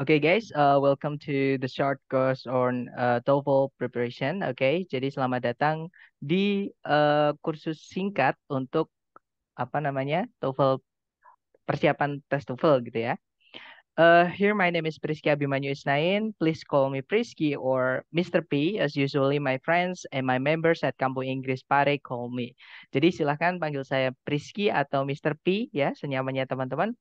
Oke okay guys, uh, welcome to the short course on uh, TOEFL preparation. Oke, okay? jadi selamat datang di uh, kursus singkat untuk apa namanya TOEFL persiapan tes TOEFL gitu ya. Uh, here, my name is Prisky Abimanyu Isnain. Please call me Prisky or Mr. P, as usually my friends and my members at Kampung Inggris Pare call me. Jadi silahkan panggil saya Prisky atau Mr. P ya, senyamannya teman-teman.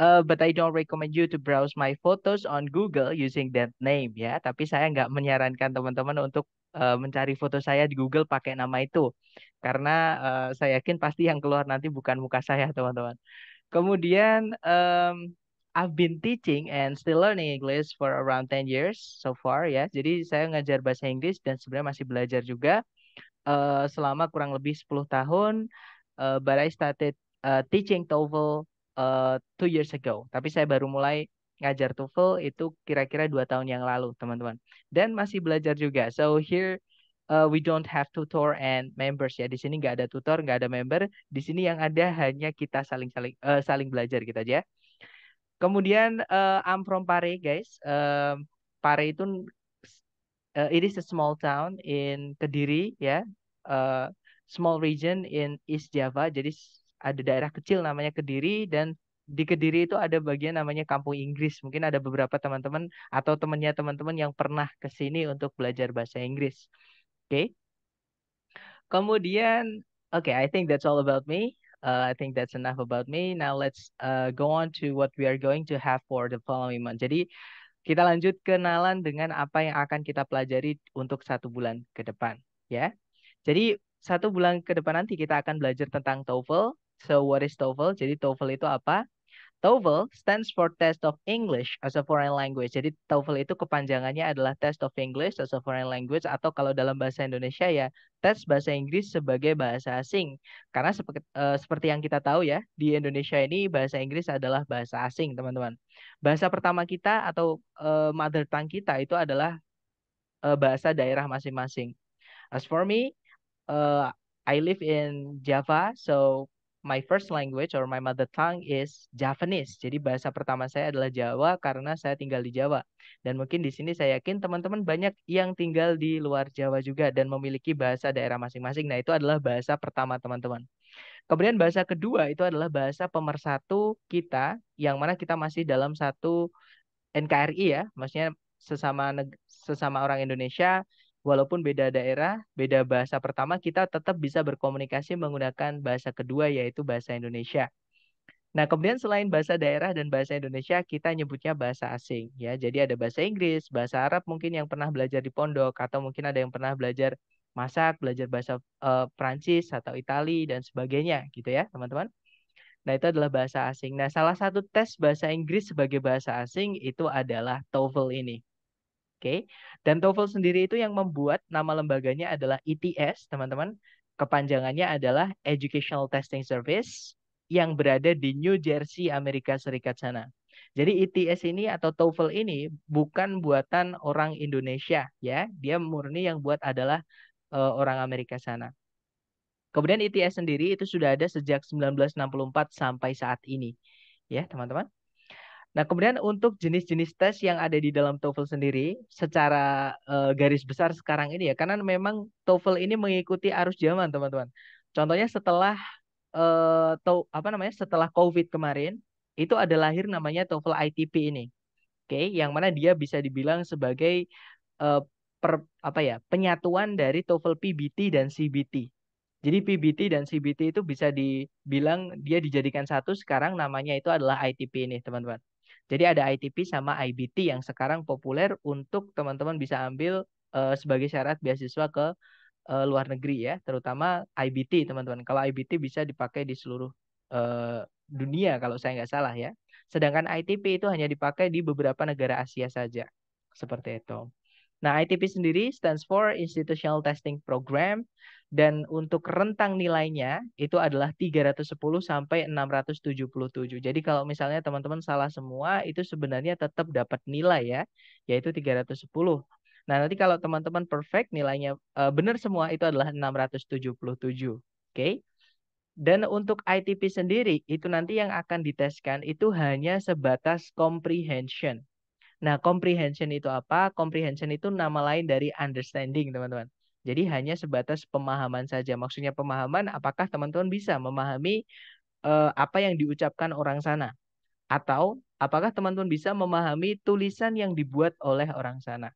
Uh, but I don't recommend you to browse my photos on Google using that name ya. Tapi saya nggak menyarankan teman-teman untuk uh, mencari foto saya di Google pakai nama itu, karena uh, saya yakin pasti yang keluar nanti bukan muka saya teman-teman. Kemudian um, I've been teaching and still learning English for around 10 years so far ya. Jadi saya ngajar bahasa Inggris dan sebenarnya masih belajar juga uh, selama kurang lebih 10 tahun. Uh, but I started uh, teaching TOEFL uh, two years ago. Tapi saya baru mulai ngajar TOEFL itu kira-kira dua tahun yang lalu, teman-teman. Dan masih belajar juga. So here uh, we don't have tutor and members ya. Di sini nggak ada tutor, nggak ada member. Di sini yang ada hanya kita saling-saling uh, saling belajar kita gitu aja. Kemudian uh, I'm from Pare, guys. uh, Pare itu uh, it is a small town in Kediri, ya. Yeah. Uh, small region in East Java. Jadi ada daerah kecil namanya Kediri dan di Kediri itu ada bagian namanya Kampung Inggris. Mungkin ada beberapa teman-teman atau temannya teman-teman yang pernah ke sini untuk belajar bahasa Inggris. Oke. Okay. Kemudian, oke, okay, I think that's all about me. Uh, I think that's enough about me. Now let's uh, go on to what we are going to have for the following month. Jadi kita lanjut kenalan dengan apa yang akan kita pelajari untuk satu bulan ke depan, ya. Jadi satu bulan ke depan nanti kita akan belajar tentang TOEFL. So what is TOEFL? Jadi TOEFL itu apa? TOEFL stands for Test of English as a Foreign Language. Jadi TOEFL itu kepanjangannya adalah Test of English as a Foreign Language atau kalau dalam bahasa Indonesia ya tes bahasa Inggris sebagai bahasa asing. Karena sep uh, eh, seperti yang kita tahu ya di Indonesia ini bahasa Inggris adalah bahasa asing teman-teman. Bahasa pertama kita atau uh, mother tongue kita itu adalah uh, bahasa daerah masing-masing. As for me, uh, I live in Java, so my first hmm. language or my mother tongue is Japanese. Jadi bahasa pertama saya adalah Jawa karena saya tinggal di Jawa. Dan mungkin di sini saya yakin teman-teman banyak yang tinggal di luar Jawa juga dan memiliki bahasa daerah masing-masing. Nah, itu adalah bahasa pertama teman-teman. Kemudian bahasa kedua itu adalah bahasa pemersatu kita yang mana kita masih dalam satu NKRI ya, maksudnya sesama sesama orang Indonesia walaupun beda daerah, beda bahasa pertama, kita tetap bisa berkomunikasi menggunakan bahasa kedua, yaitu bahasa Indonesia. Nah, kemudian selain bahasa daerah dan bahasa Indonesia, kita nyebutnya bahasa asing. ya. Jadi ada bahasa Inggris, bahasa Arab mungkin yang pernah belajar di pondok, atau mungkin ada yang pernah belajar masak, belajar bahasa uh, eh, Prancis atau Itali, dan sebagainya gitu ya, teman-teman. Nah, itu adalah bahasa asing. Nah, salah satu tes bahasa Inggris sebagai bahasa asing itu adalah TOEFL ini. Oke. Dan TOEFL sendiri itu yang membuat nama lembaganya adalah ETS, teman-teman. Kepanjangannya adalah Educational Testing Service yang berada di New Jersey, Amerika Serikat sana. Jadi ETS ini atau TOEFL ini bukan buatan orang Indonesia ya. Dia murni yang buat adalah uh, orang Amerika sana. Kemudian ETS sendiri itu sudah ada sejak 1964 sampai saat ini. Ya, teman-teman. Nah, kemudian untuk jenis-jenis tes yang ada di dalam TOEFL sendiri secara uh, garis besar sekarang ini ya, karena memang TOEFL ini mengikuti arus zaman, teman-teman. Contohnya setelah uh, eh, to, apa namanya? setelah COVID kemarin, itu ada lahir namanya TOEFL ITP ini. Oke, okay? yang mana dia bisa dibilang sebagai uh, per, apa ya? penyatuan dari TOEFL PBT dan CBT. Jadi PBT dan CBT itu bisa dibilang dia dijadikan satu sekarang namanya itu adalah ITP ini, teman-teman. Jadi ada ITP sama IBT yang sekarang populer untuk teman-teman bisa ambil uh, sebagai syarat beasiswa ke uh, luar negeri ya, terutama IBT teman-teman. Kalau IBT bisa dipakai di seluruh uh, dunia kalau saya nggak salah ya. Sedangkan ITP itu hanya dipakai di beberapa negara Asia saja. Seperti itu. Nah, ITP sendiri stands for Institutional Testing Program dan untuk rentang nilainya itu adalah 310 sampai 677. Jadi kalau misalnya teman-teman salah semua itu sebenarnya tetap dapat nilai ya, yaitu 310. Nah, nanti kalau teman-teman perfect nilainya uh, benar semua itu adalah 677. Oke. Okay? Dan untuk ITP sendiri, itu nanti yang akan diteskan itu hanya sebatas comprehension. Nah, comprehension itu apa? Comprehension itu nama lain dari understanding, teman-teman. Jadi hanya sebatas pemahaman saja. Maksudnya pemahaman apakah teman-teman bisa memahami uh, apa yang diucapkan orang sana atau apakah teman-teman bisa memahami tulisan yang dibuat oleh orang sana.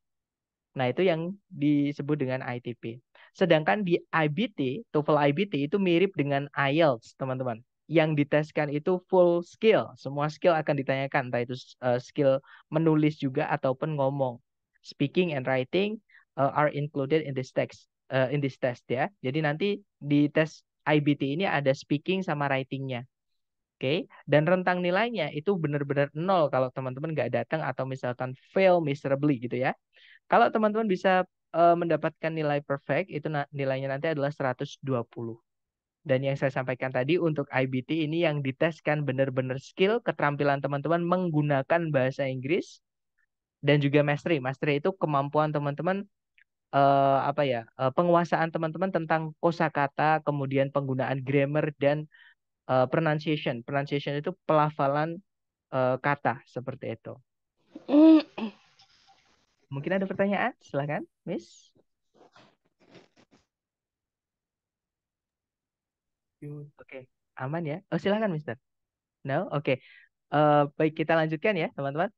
Nah, itu yang disebut dengan ITP. Sedangkan di IBT, TOEFL IBT itu mirip dengan IELTS, teman-teman. Yang diteskan itu full skill. Semua skill akan ditanyakan, entah itu eh, skill menulis juga ataupun ngomong. Speaking and writing, uh, are included in this text uh, in this test ya. Jadi nanti di tes IBT ini ada speaking sama writingnya. Oke, okay? dan rentang nilainya itu benar-benar nol kalau teman-teman nggak datang atau misalkan fail miserably gitu ya. Kalau teman-teman bisa uh, mendapatkan nilai perfect, itu na nilainya nanti adalah 120. Dan yang saya sampaikan tadi untuk IBT ini yang diteskan benar-benar skill, keterampilan teman-teman menggunakan bahasa Inggris dan juga mastery. Mastery itu kemampuan teman-teman uh, apa ya uh, penguasaan teman-teman tentang kosakata kemudian penggunaan grammar dan uh, pronunciation pronunciation itu pelafalan uh, kata seperti itu mungkin ada pertanyaan silahkan miss oke okay. aman ya oh silahkan mister no oke okay. uh, baik kita lanjutkan ya teman-teman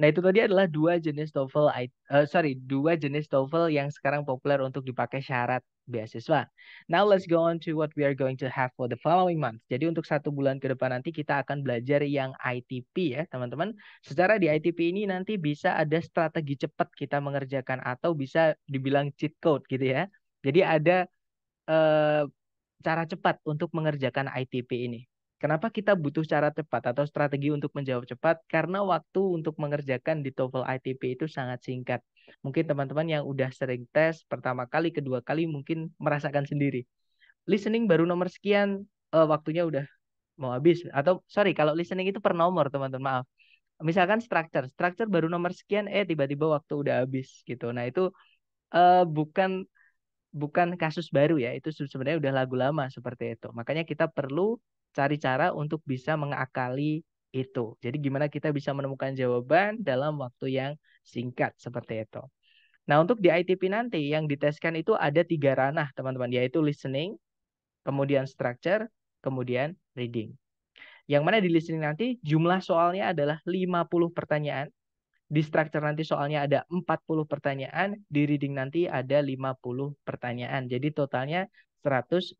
Nah, itu tadi adalah dua jenis TOEFL, uh, sorry, dua jenis TOEFL yang sekarang populer untuk dipakai syarat beasiswa. Now let's go on to what we are going to have for the following month. Jadi untuk satu bulan ke depan nanti kita akan belajar yang ITP ya teman-teman. Secara di ITP ini nanti bisa ada strategi cepat kita mengerjakan atau bisa dibilang cheat code gitu ya. Jadi ada uh, cara cepat untuk mengerjakan ITP ini. Kenapa kita butuh cara cepat atau strategi untuk menjawab cepat? Karena waktu untuk mengerjakan di TOEFL ITP itu sangat singkat. Mungkin teman-teman yang udah sering tes pertama kali, kedua kali mungkin merasakan sendiri. Listening baru nomor sekian, uh, waktunya udah mau habis. Atau sorry, kalau listening itu per nomor teman-teman, maaf. Misalkan structure, structure baru nomor sekian, eh tiba-tiba waktu udah habis gitu. Nah itu uh, bukan bukan kasus baru ya, itu sebenarnya udah lagu lama seperti itu. Makanya kita perlu cari cara untuk bisa mengakali itu. Jadi gimana kita bisa menemukan jawaban dalam waktu yang singkat seperti itu. Nah untuk di ITP nanti yang diteskan itu ada tiga ranah teman-teman yaitu listening, kemudian structure, kemudian reading. Yang mana di listening nanti jumlah soalnya adalah 50 pertanyaan, di structure nanti soalnya ada 40 pertanyaan, di reading nanti ada 50 pertanyaan. Jadi totalnya 140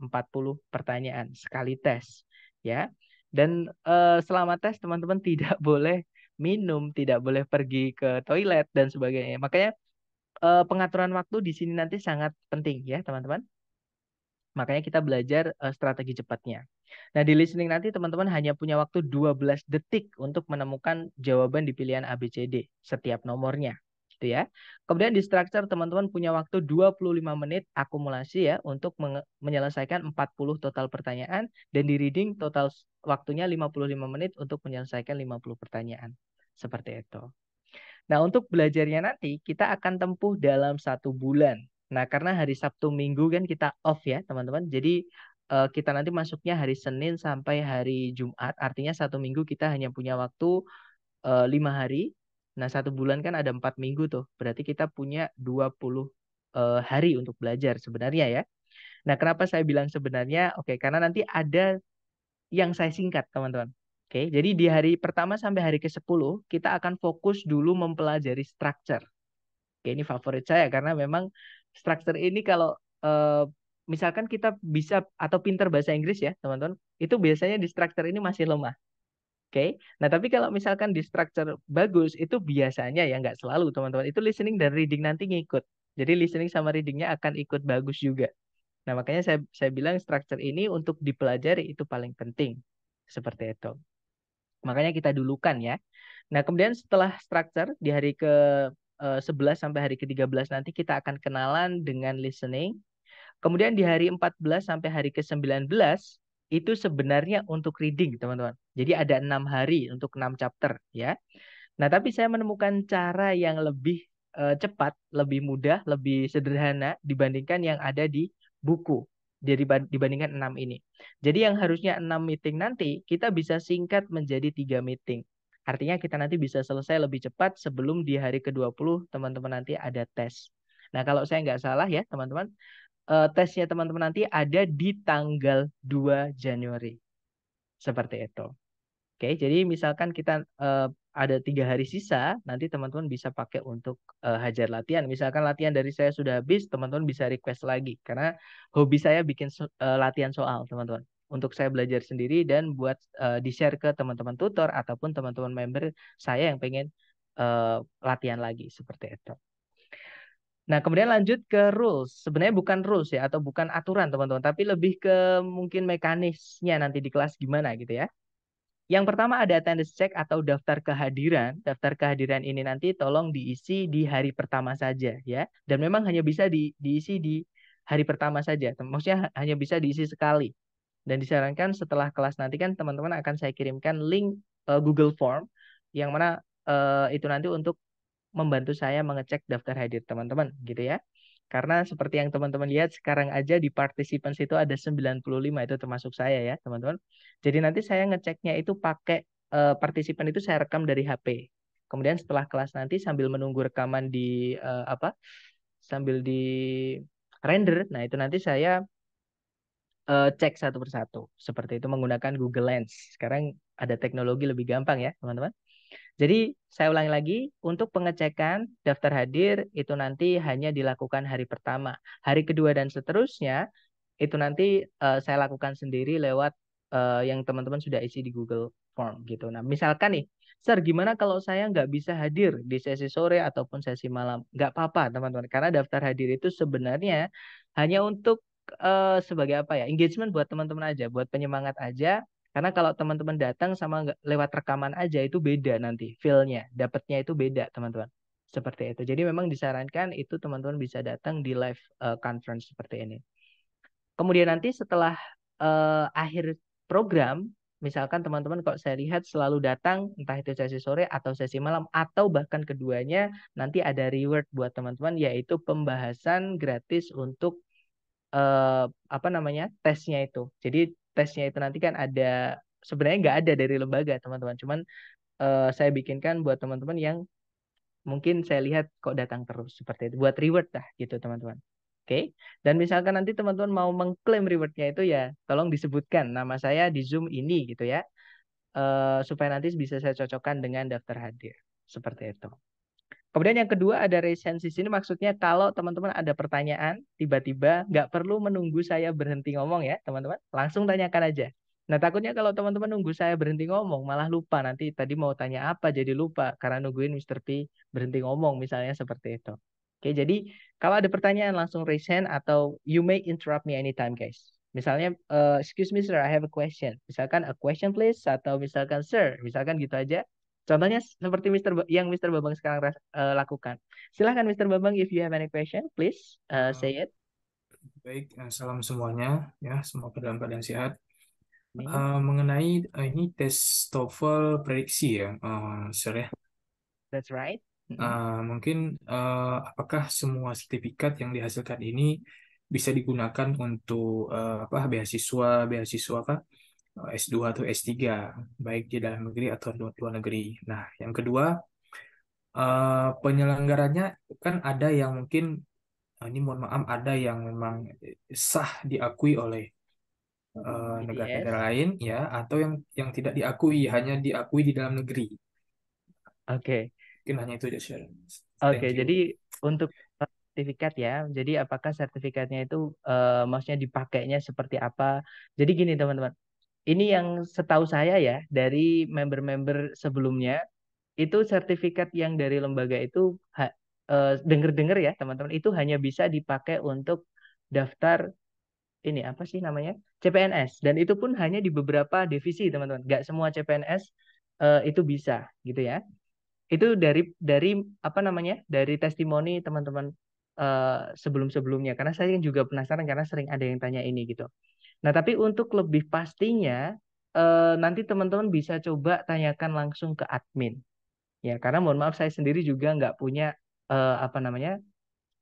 pertanyaan sekali tes ya. Dan uh, selama tes teman-teman tidak boleh minum, tidak boleh pergi ke toilet dan sebagainya. Makanya uh, pengaturan waktu di sini nanti sangat penting ya, teman-teman. Makanya kita belajar uh, strategi cepatnya. Nah, di listening nanti teman-teman hanya punya waktu 12 detik untuk menemukan jawaban di pilihan ABCD setiap nomornya gitu ya. Kemudian di structure teman-teman punya waktu 25 menit akumulasi ya untuk menyelesaikan 40 total pertanyaan dan di reading total waktunya 55 menit untuk menyelesaikan 50 pertanyaan. Seperti itu. Nah, untuk belajarnya nanti kita akan tempuh dalam satu bulan. Nah, karena hari Sabtu Minggu kan kita off ya, teman-teman. Jadi eh, kita nanti masuknya hari Senin sampai hari Jumat. Artinya satu minggu kita hanya punya waktu eh, lima hari Nah, satu bulan kan ada empat minggu tuh. Berarti kita punya 20 uh, eh, hari untuk belajar sebenarnya ya. Nah, kenapa saya bilang sebenarnya? Oke, okay, karena nanti ada yang saya singkat, teman-teman. Oke, okay, jadi di hari pertama sampai hari ke-10, kita akan fokus dulu mempelajari structure. Oke, okay, ini favorit saya karena memang structure ini kalau uh, misalkan kita bisa atau pinter bahasa Inggris ya, teman-teman, itu biasanya di structure ini masih lemah. Oke, okay? nah tapi kalau misalkan di structure bagus itu biasanya ya nggak selalu teman-teman itu listening dan reading nanti ngikut. Jadi listening sama readingnya akan ikut bagus juga. Nah makanya saya saya bilang structure ini untuk dipelajari itu paling penting seperti itu. Makanya kita dulukan ya. Nah kemudian setelah structure di hari ke 11 eh, sampai hari ke-13 nanti kita akan kenalan dengan listening. Kemudian di hari 14 sampai hari ke-19 itu sebenarnya untuk reading, teman-teman. Jadi ada enam hari untuk enam chapter, ya. Nah, tapi saya menemukan cara yang lebih e, cepat, lebih mudah, lebih sederhana dibandingkan yang ada di buku Jadi dibandingkan enam ini. Jadi yang harusnya enam meeting nanti kita bisa singkat menjadi tiga meeting. Artinya kita nanti bisa selesai lebih cepat sebelum di hari ke-20 teman-teman nanti ada tes. Nah kalau saya nggak salah ya teman-teman, uh, tesnya teman-teman nanti ada di tanggal 2 Januari. Seperti itu. Oke, jadi misalkan kita uh, ada tiga hari sisa, nanti teman-teman bisa pakai untuk uh, hajar latihan. Misalkan latihan dari saya sudah habis, teman-teman bisa request lagi. Karena hobi saya bikin so uh, latihan soal, teman-teman. Untuk saya belajar sendiri dan buat uh, di-share ke teman-teman tutor ataupun teman-teman member saya yang pengen uh, latihan lagi, seperti itu. Nah, kemudian lanjut ke rules. Sebenarnya bukan rules ya, atau bukan aturan teman-teman, tapi lebih ke mungkin mekanisnya nanti di kelas gimana gitu ya. Yang pertama ada attendance check atau daftar kehadiran. Daftar kehadiran ini nanti tolong diisi di hari pertama saja ya. Dan memang hanya bisa di, diisi di hari pertama saja. Maksudnya hanya bisa diisi sekali. Dan disarankan setelah kelas nanti kan teman-teman akan saya kirimkan link uh, Google Form yang mana uh, itu nanti untuk membantu saya mengecek daftar hadir teman-teman gitu ya. Karena seperti yang teman-teman lihat sekarang aja di participants itu ada 95 itu termasuk saya ya teman-teman. Jadi nanti saya ngeceknya itu pakai eh, partisipan itu saya rekam dari HP. Kemudian setelah kelas nanti sambil menunggu rekaman di eh, apa sambil di render, nah itu nanti saya eh, cek satu persatu seperti itu menggunakan Google Lens. Sekarang ada teknologi lebih gampang ya teman-teman. Jadi saya ulangi lagi, untuk pengecekan daftar hadir itu nanti hanya dilakukan hari pertama. Hari kedua dan seterusnya itu nanti uh, saya lakukan sendiri lewat uh, yang teman-teman sudah isi di Google Form gitu. Nah, misalkan nih, Sir, gimana kalau saya nggak bisa hadir di sesi sore ataupun sesi malam? Nggak apa-apa, teman-teman. Karena daftar hadir itu sebenarnya hanya untuk uh, sebagai apa ya? Engagement buat teman-teman aja, buat penyemangat aja karena kalau teman-teman datang sama lewat rekaman aja itu beda nanti feel-nya, dapatnya itu beda teman-teman. Seperti itu. Jadi memang disarankan itu teman-teman bisa datang di live uh, conference seperti ini. Kemudian nanti setelah uh, akhir program, misalkan teman-teman kalau saya lihat selalu datang entah itu sesi sore atau sesi malam atau bahkan keduanya nanti ada reward buat teman-teman yaitu pembahasan gratis untuk Uh, apa namanya tesnya itu. Jadi tesnya itu nanti kan ada sebenarnya nggak ada dari lembaga teman-teman cuman uh, saya bikinkan buat teman-teman yang mungkin saya lihat kok datang terus seperti itu buat reward lah gitu teman-teman oke okay? dan misalkan nanti teman-teman mau mengklaim rewardnya itu ya tolong disebutkan nama saya di zoom ini gitu ya uh, supaya nanti bisa saya cocokkan dengan daftar hadir seperti itu Kemudian yang kedua ada resensi sini maksudnya kalau teman-teman ada pertanyaan tiba-tiba nggak perlu menunggu saya berhenti ngomong ya teman-teman langsung tanyakan aja. Nah takutnya kalau teman-teman nunggu saya berhenti ngomong malah lupa nanti tadi mau tanya apa jadi lupa karena nungguin Mr. P berhenti ngomong misalnya seperti itu. Oke jadi kalau ada pertanyaan langsung resen atau you may interrupt me anytime guys. Misalnya, uh, excuse me sir, I have a question. Misalkan a question please atau misalkan sir, misalkan gitu aja. Contohnya seperti Mr. yang Mr. Bambang sekarang uh, lakukan. Silahkan Mr. Bambang, if you have any question, please uh, say it. Baik, eh, salam semuanya. Ya, semoga dalam keadaan sehat. Uh, mengenai uh, ini tes TOEFL prediksi ya, uh, sir ya. That's right. Uh, mungkin uh, apakah semua sertifikat yang dihasilkan ini bisa digunakan untuk uh, apa beasiswa beasiswa apa S2 atau S3, baik di dalam negeri atau luar negeri. Nah, yang kedua, eh, penyelenggaranya kan ada yang mungkin, eh, ini mohon maaf, ada yang memang sah diakui oleh eh, negara-negara lain, ya, atau yang yang tidak diakui, hanya diakui di dalam negeri. Oke. Okay. Mungkin hanya itu aja, Sharon. Oke, okay, jadi untuk sertifikat ya. Jadi apakah sertifikatnya itu uh, maksudnya dipakainya seperti apa? Jadi gini teman-teman, ini yang setahu saya ya dari member-member sebelumnya itu sertifikat yang dari lembaga itu e, eh, denger-dengar ya teman-teman itu hanya bisa dipakai untuk daftar ini apa sih namanya CPNS dan itu pun hanya di beberapa divisi teman-teman nggak semua CPNS e, eh, itu bisa gitu ya itu dari dari apa namanya dari testimoni teman-teman e, sebelum-sebelumnya karena saya juga penasaran karena sering ada yang tanya ini gitu Nah, tapi untuk lebih pastinya eh, nanti teman-teman bisa coba tanyakan langsung ke admin. Ya, karena mohon maaf saya sendiri juga nggak punya eh, apa namanya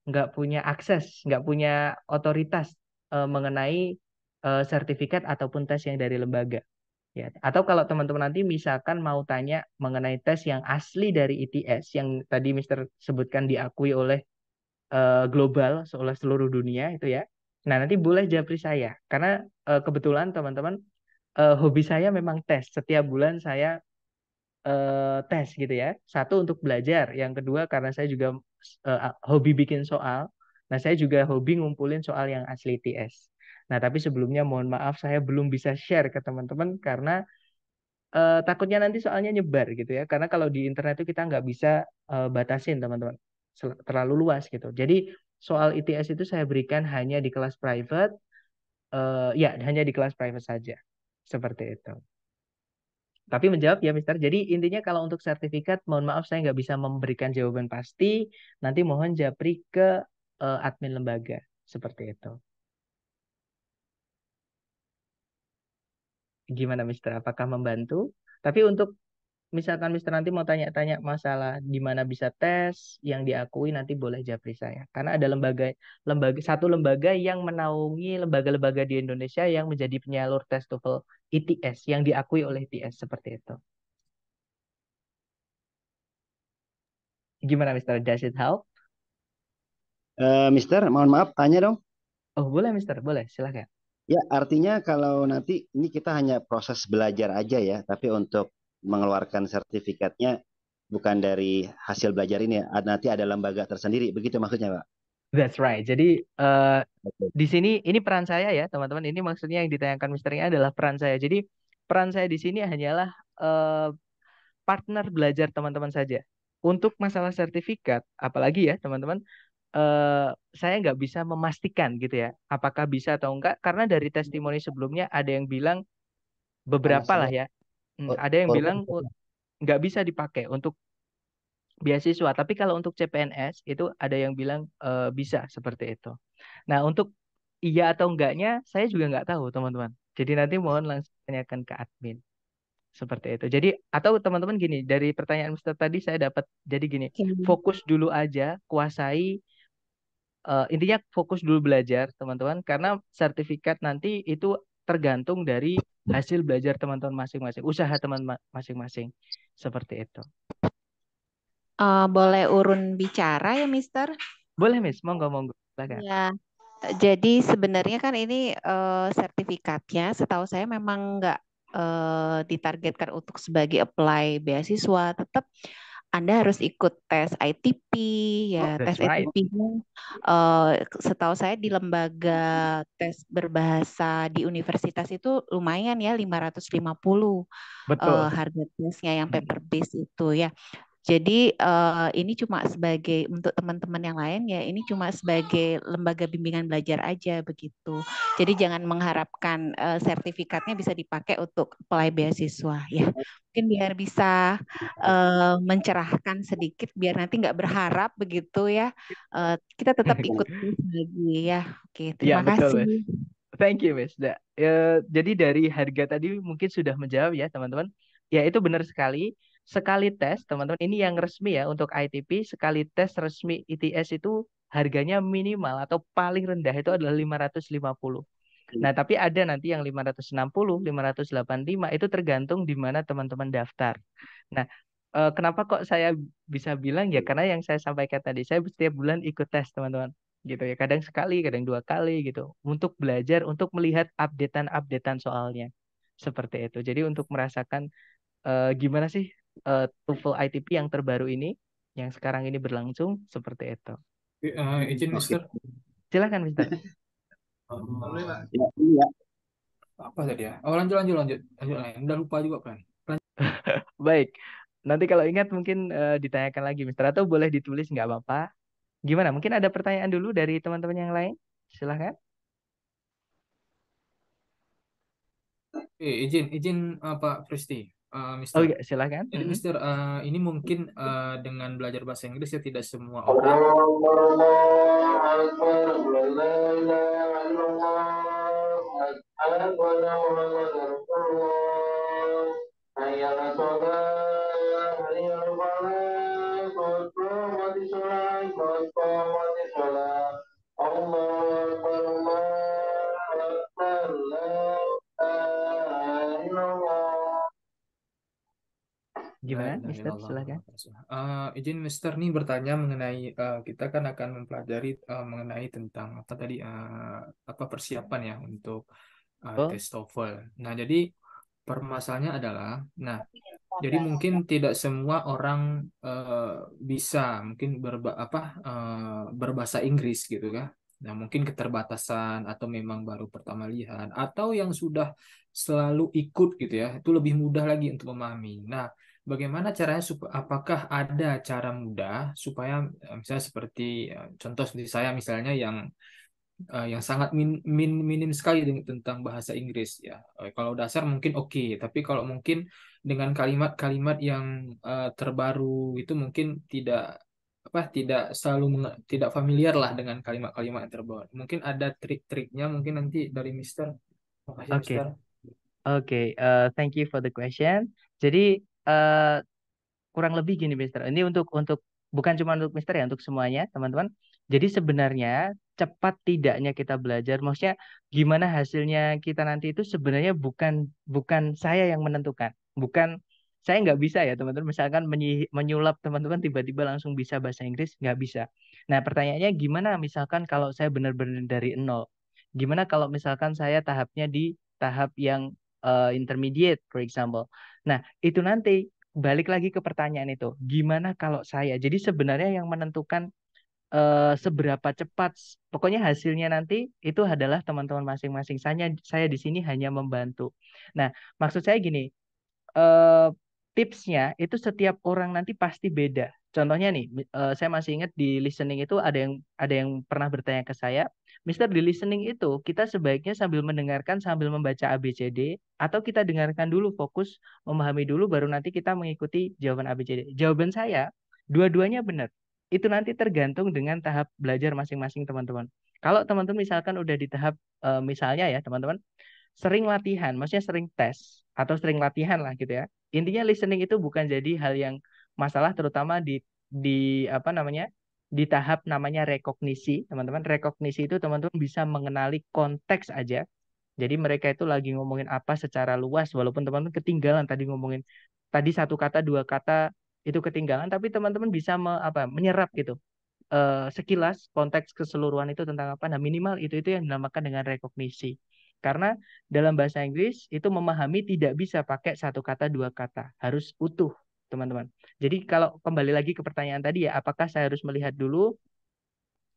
nggak punya akses, nggak punya otoritas eh, mengenai eh, sertifikat ataupun tes yang dari lembaga. Ya, atau kalau teman-teman nanti misalkan mau tanya mengenai tes yang asli dari ITS yang tadi Mister sebutkan diakui oleh eh, global seolah seluruh dunia itu ya. Nah, nanti boleh japri saya karena e, kebetulan teman-teman e, hobi saya memang tes. Setiap bulan saya e, tes gitu ya. Satu untuk belajar, yang kedua karena saya juga e, hobi bikin soal. Nah, saya juga hobi ngumpulin soal yang asli TS. Nah, tapi sebelumnya mohon maaf saya belum bisa share ke teman-teman karena e, takutnya nanti soalnya nyebar gitu ya. Karena kalau di internet itu kita nggak bisa e, batasin teman-teman terlalu luas gitu. Jadi soal ITS itu saya berikan hanya di kelas private. Uh, ya, hanya di kelas private saja. Seperti itu. Tapi menjawab ya, Mister. Jadi intinya kalau untuk sertifikat, mohon maaf saya nggak bisa memberikan jawaban pasti. Nanti mohon japri ke uh, admin lembaga. Seperti itu. Gimana, Mister? Apakah membantu? Tapi untuk misalkan Mister nanti mau tanya-tanya masalah di mana bisa tes yang diakui nanti boleh japri saya karena ada lembaga lembaga satu lembaga yang menaungi lembaga-lembaga di Indonesia yang menjadi penyalur tes TOEFL ITS yang diakui oleh ITS seperti itu. Gimana Mister? Does it help? Uh, Mister, mohon maaf, tanya dong. Oh boleh Mister, boleh silahkan. Ya artinya kalau nanti ini kita hanya proses belajar aja ya, tapi untuk mengeluarkan sertifikatnya bukan dari hasil belajar ini, nanti ada lembaga tersendiri, begitu maksudnya, Pak? That's right. Jadi uh, di sini ini peran saya ya, teman-teman. Ini maksudnya yang ditayangkan misternya adalah peran saya. Jadi peran saya di sini hanyalah uh, partner belajar teman-teman saja. Untuk masalah sertifikat, apalagi ya teman-teman, uh, saya nggak bisa memastikan gitu ya, apakah bisa atau enggak, karena dari testimoni sebelumnya ada yang bilang beberapa lah ya, ada yang bilang nggak bisa dipakai untuk beasiswa, tapi kalau untuk CPNS itu ada yang bilang uh, bisa seperti itu. Nah, untuk iya atau enggaknya saya juga nggak tahu, teman-teman. Jadi nanti mohon langsung tanyakan ke admin. Seperti itu. Jadi atau teman-teman gini, dari pertanyaan Mister tadi saya dapat jadi gini, fokus dulu aja, kuasai uh, intinya fokus dulu belajar, teman-teman, karena sertifikat nanti itu tergantung dari hasil belajar teman-teman masing-masing, usaha teman masing-masing seperti itu. Uh, boleh urun bicara ya, Mister? Boleh, Miss. Monggo, monggo. Silakan. Ya. Jadi sebenarnya kan ini uh, sertifikatnya, setahu saya memang nggak uh, ditargetkan untuk sebagai apply beasiswa, tetap anda harus ikut tes ITP ya, oh, tes right. ITP-nya uh, eh, setahu saya di lembaga tes berbahasa di universitas itu lumayan ya 550 Betul. Uh, harga tesnya yang hmm. paper based itu ya. Jadi uh, ini cuma sebagai untuk teman-teman yang lain ya ini cuma sebagai lembaga bimbingan belajar aja begitu. Jadi jangan mengharapkan uh, sertifikatnya bisa dipakai untuk pelai beasiswa ya. Mungkin biar bisa uh, mencerahkan sedikit biar nanti nggak berharap begitu ya. Uh, kita tetap ikut lagi ya. Oke ya, terima ya, betul, kasih. Thank you Miss. Da, jadi dari harga tadi mungkin sudah menjawab ya teman-teman. Ya itu benar sekali sekali tes, teman-teman, ini yang resmi ya untuk ITP, sekali tes resmi ITS itu harganya minimal atau paling rendah itu adalah 550. Hmm. Nah, tapi ada nanti yang 560, 585 itu tergantung di mana teman-teman daftar. Nah, eh, kenapa kok saya bisa bilang ya hmm. karena yang saya sampaikan tadi, saya setiap bulan ikut tes, teman-teman gitu ya kadang sekali kadang dua kali gitu untuk belajar untuk melihat updatean updatean soalnya seperti itu jadi untuk merasakan uh, gimana sih uh, TOEFL ITP yang terbaru ini yang sekarang ini berlangsung seperti itu. Uh, izin Mister. Silakan Mister. Ya, iya. Apa tadi ya? Oh, lanjut lanjut lanjut. Lanjut lanjut. Udah lupa juga kan. Baik. Nanti kalau ingat mungkin uh, ditanyakan lagi Mister atau boleh ditulis nggak apa-apa. Gimana? Mungkin ada pertanyaan dulu dari teman-teman yang lain? Silahkan. Eh, izin izin uh, Pak Fristi. Eh, mister. Oh, okay, iya, silakan. Jadi Mister, uh, ini mungkin uh, dengan belajar bahasa Inggris ya tidak semua orang. Allah Gimana, Mister? silahkan Uh, eh, izin Mister nih bertanya mengenai uh, kita kan akan mempelajari uh, mengenai tentang apa tadi uh, apa persiapan ya untuk uh, oh. tes TOEFL. Nah, jadi permasalahannya adalah, nah, jadi mungkin tidak semua orang uh, bisa mungkin berba apa uh, berbahasa Inggris gitu kan? Nah, mungkin keterbatasan atau memang baru pertama lihat atau yang sudah selalu ikut gitu ya. Itu lebih mudah lagi untuk memahami. Nah, bagaimana caranya apakah ada cara mudah supaya eh, misalnya seperti eh, contoh seperti saya misalnya yang eh, yang sangat min, min, minim sekali tentang bahasa Inggris ya. kalau dasar mungkin oke, okay, tapi kalau mungkin dengan kalimat-kalimat yang terbaru itu mungkin tidak apa tidak selalu tidak familiar lah dengan kalimat-kalimat yang terbaru. Mungkin ada trik-triknya mungkin nanti dari Mister. Oke, okay. Oke, okay, uh, thank you for the question. Jadi Eh, kurang lebih gini Mister. Ini untuk untuk bukan cuma untuk Mister ya, untuk semuanya teman-teman. Jadi sebenarnya cepat tidaknya kita belajar, maksudnya gimana hasilnya kita nanti itu sebenarnya bukan bukan saya yang menentukan, bukan saya nggak bisa ya teman-teman. Misalkan menyulap teman-teman tiba-tiba langsung bisa bahasa Inggris nggak bisa. Nah pertanyaannya gimana misalkan kalau saya benar-benar dari nol, gimana kalau misalkan saya tahapnya di tahap yang uh, intermediate, for example. Nah, itu nanti balik lagi ke pertanyaan itu, gimana kalau saya? Jadi sebenarnya yang menentukan uh, seberapa cepat, pokoknya hasilnya nanti itu adalah teman-teman masing-masing. Saya saya di sini hanya membantu. Nah, maksud saya gini, Uh, tipsnya itu setiap orang nanti pasti beda. Contohnya nih, eh, saya masih ingat di listening itu ada yang ada yang pernah bertanya ke saya, Mister di listening itu kita sebaiknya sambil mendengarkan sambil membaca ABCD atau kita dengarkan dulu fokus memahami dulu baru nanti kita mengikuti jawaban ABCD. Jawaban saya dua-duanya benar. Itu nanti tergantung dengan tahap belajar masing-masing teman-teman. Kalau teman-teman misalkan udah di tahap eh, misalnya ya teman-teman sering latihan, maksudnya sering tes atau sering latihan lah gitu ya. Intinya listening itu bukan jadi hal yang masalah terutama di di apa namanya di tahap namanya rekognisi. Teman-teman, rekognisi itu teman-teman bisa mengenali konteks aja. Jadi mereka itu lagi ngomongin apa secara luas, walaupun teman-teman ketinggalan tadi ngomongin tadi satu kata dua kata itu ketinggalan, tapi teman-teman bisa me, apa menyerap gitu uh, sekilas konteks keseluruhan itu tentang apa. Nah minimal itu itu yang dinamakan dengan rekognisi. Karena dalam bahasa Inggris itu memahami tidak bisa pakai satu kata dua kata, harus utuh teman-teman. Jadi kalau kembali lagi ke pertanyaan tadi ya, apakah saya harus melihat dulu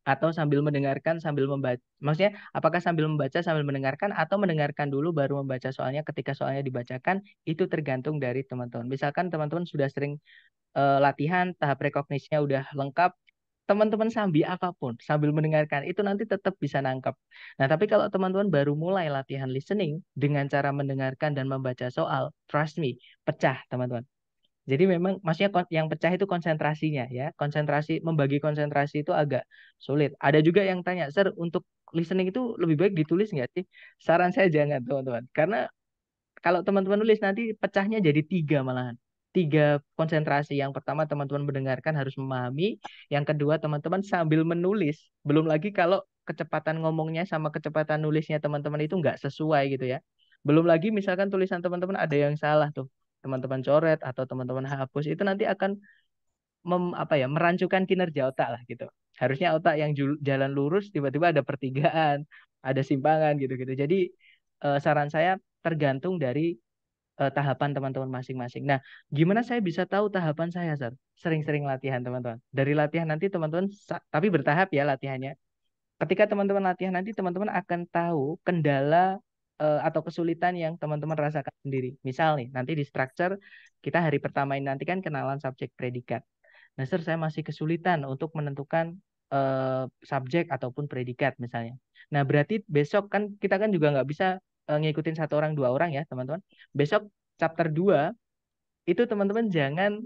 atau sambil mendengarkan sambil membaca maksudnya apakah sambil membaca sambil mendengarkan atau mendengarkan dulu baru membaca soalnya ketika soalnya dibacakan itu tergantung dari teman-teman misalkan teman-teman sudah sering uh, latihan tahap rekognisinya sudah lengkap teman-teman sambil apapun sambil mendengarkan itu nanti tetap bisa nangkep nah tapi kalau teman-teman baru mulai latihan listening dengan cara mendengarkan dan membaca soal trust me pecah teman-teman jadi memang maksudnya yang pecah itu konsentrasinya ya. Konsentrasi membagi konsentrasi itu agak sulit. Ada juga yang tanya, "Sir, untuk listening itu lebih baik ditulis nggak sih?" Saran saya jangan, teman-teman. Karena kalau teman-teman nulis nanti pecahnya jadi tiga malahan. Tiga konsentrasi. Yang pertama teman-teman mendengarkan harus memahami, yang kedua teman-teman sambil menulis. Belum lagi kalau kecepatan ngomongnya sama kecepatan nulisnya teman-teman itu nggak sesuai gitu ya. Belum lagi misalkan tulisan teman-teman ada yang salah tuh teman-teman coret atau teman-teman hapus itu nanti akan mem, apa ya merancukan kinerja otak lah gitu. Harusnya otak yang jalan lurus tiba-tiba ada pertigaan, ada simpangan gitu-gitu. Jadi eh, saran saya tergantung dari eh, tahapan teman-teman masing-masing. Nah, gimana saya bisa tahu tahapan saya, Sir? Sering-sering latihan, teman-teman. Dari latihan nanti teman-teman tapi bertahap ya latihannya. Ketika teman-teman latihan nanti teman-teman akan tahu kendala Eh, atau kesulitan yang teman-teman rasakan sendiri. Misal nih, nanti di structure kita hari pertama ini nanti kan kenalan subjek predikat. Nah, sir, saya masih kesulitan untuk menentukan uh, subjek ataupun predikat misalnya. Nah, berarti besok kan kita kan juga nggak bisa uh, ngikutin satu orang dua orang ya, teman-teman. Besok chapter 2 itu teman-teman jangan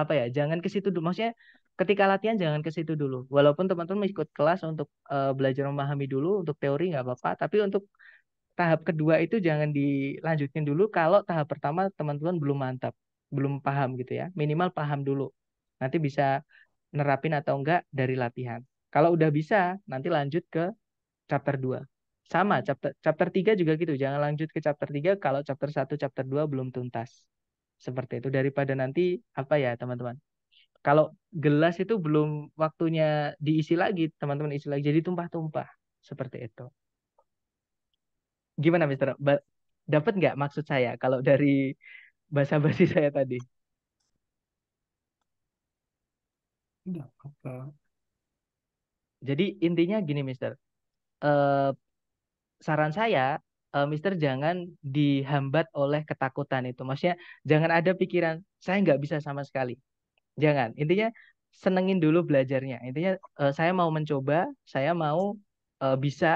apa ya, jangan ke situ dulu. Maksudnya ketika latihan jangan ke situ dulu. Walaupun teman-teman mengikut kelas untuk uh, belajar memahami dulu untuk teori nggak apa-apa, tapi untuk tahap kedua itu jangan dilanjutin dulu kalau tahap pertama teman-teman belum mantap, belum paham gitu ya. Minimal paham dulu. Nanti bisa nerapin atau enggak dari latihan. Kalau udah bisa, nanti lanjut ke chapter 2. Sama, chapter, chapter 3 juga gitu. Jangan lanjut ke chapter 3 kalau chapter 1, chapter 2 belum tuntas. Seperti itu. Daripada nanti, apa ya teman-teman, kalau gelas itu belum waktunya diisi lagi, teman-teman isi lagi. Jadi tumpah-tumpah. Seperti itu gimana Mister dapat nggak maksud saya kalau dari bahasa basi saya tadi Enggak apa. Jadi intinya gini Mister, uh, saran saya uh, Mister jangan dihambat oleh ketakutan itu. Maksudnya jangan ada pikiran saya nggak bisa sama sekali. Jangan. Intinya senengin dulu belajarnya. Intinya uh, saya mau mencoba, saya mau uh, bisa.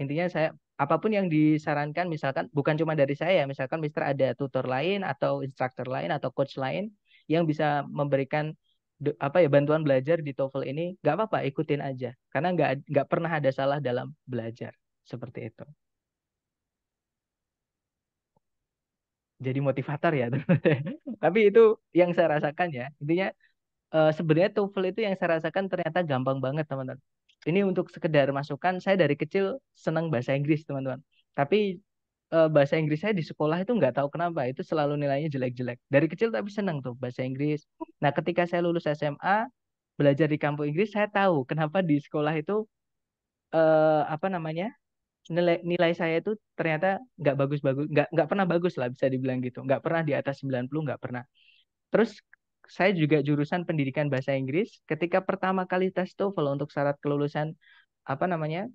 Intinya saya apapun yang disarankan misalkan bukan cuma dari saya ya, misalkan Mister ada tutor lain atau instructor lain atau coach lain yang bisa memberikan apa ya bantuan belajar di TOEFL ini nggak apa-apa ikutin aja karena nggak nggak pernah ada salah dalam belajar seperti itu jadi motivator ya tapi itu yang saya rasakan ya intinya eh, sebenarnya TOEFL itu yang saya rasakan ternyata gampang banget teman-teman ini untuk sekedar masukan saya dari kecil senang bahasa Inggris teman-teman tapi uh, bahasa Inggris saya di sekolah itu nggak tahu kenapa itu selalu nilainya jelek-jelek. Dari kecil tapi senang tuh bahasa Inggris. Nah ketika saya lulus SMA belajar di kampung Inggris saya tahu kenapa di sekolah itu uh, apa namanya nilai nilai saya itu ternyata nggak bagus-bagus nggak nggak pernah bagus lah bisa dibilang gitu nggak pernah di atas 90 nggak pernah terus saya juga jurusan pendidikan bahasa Inggris. Ketika pertama kali tes TOEFL untuk syarat kelulusan apa namanya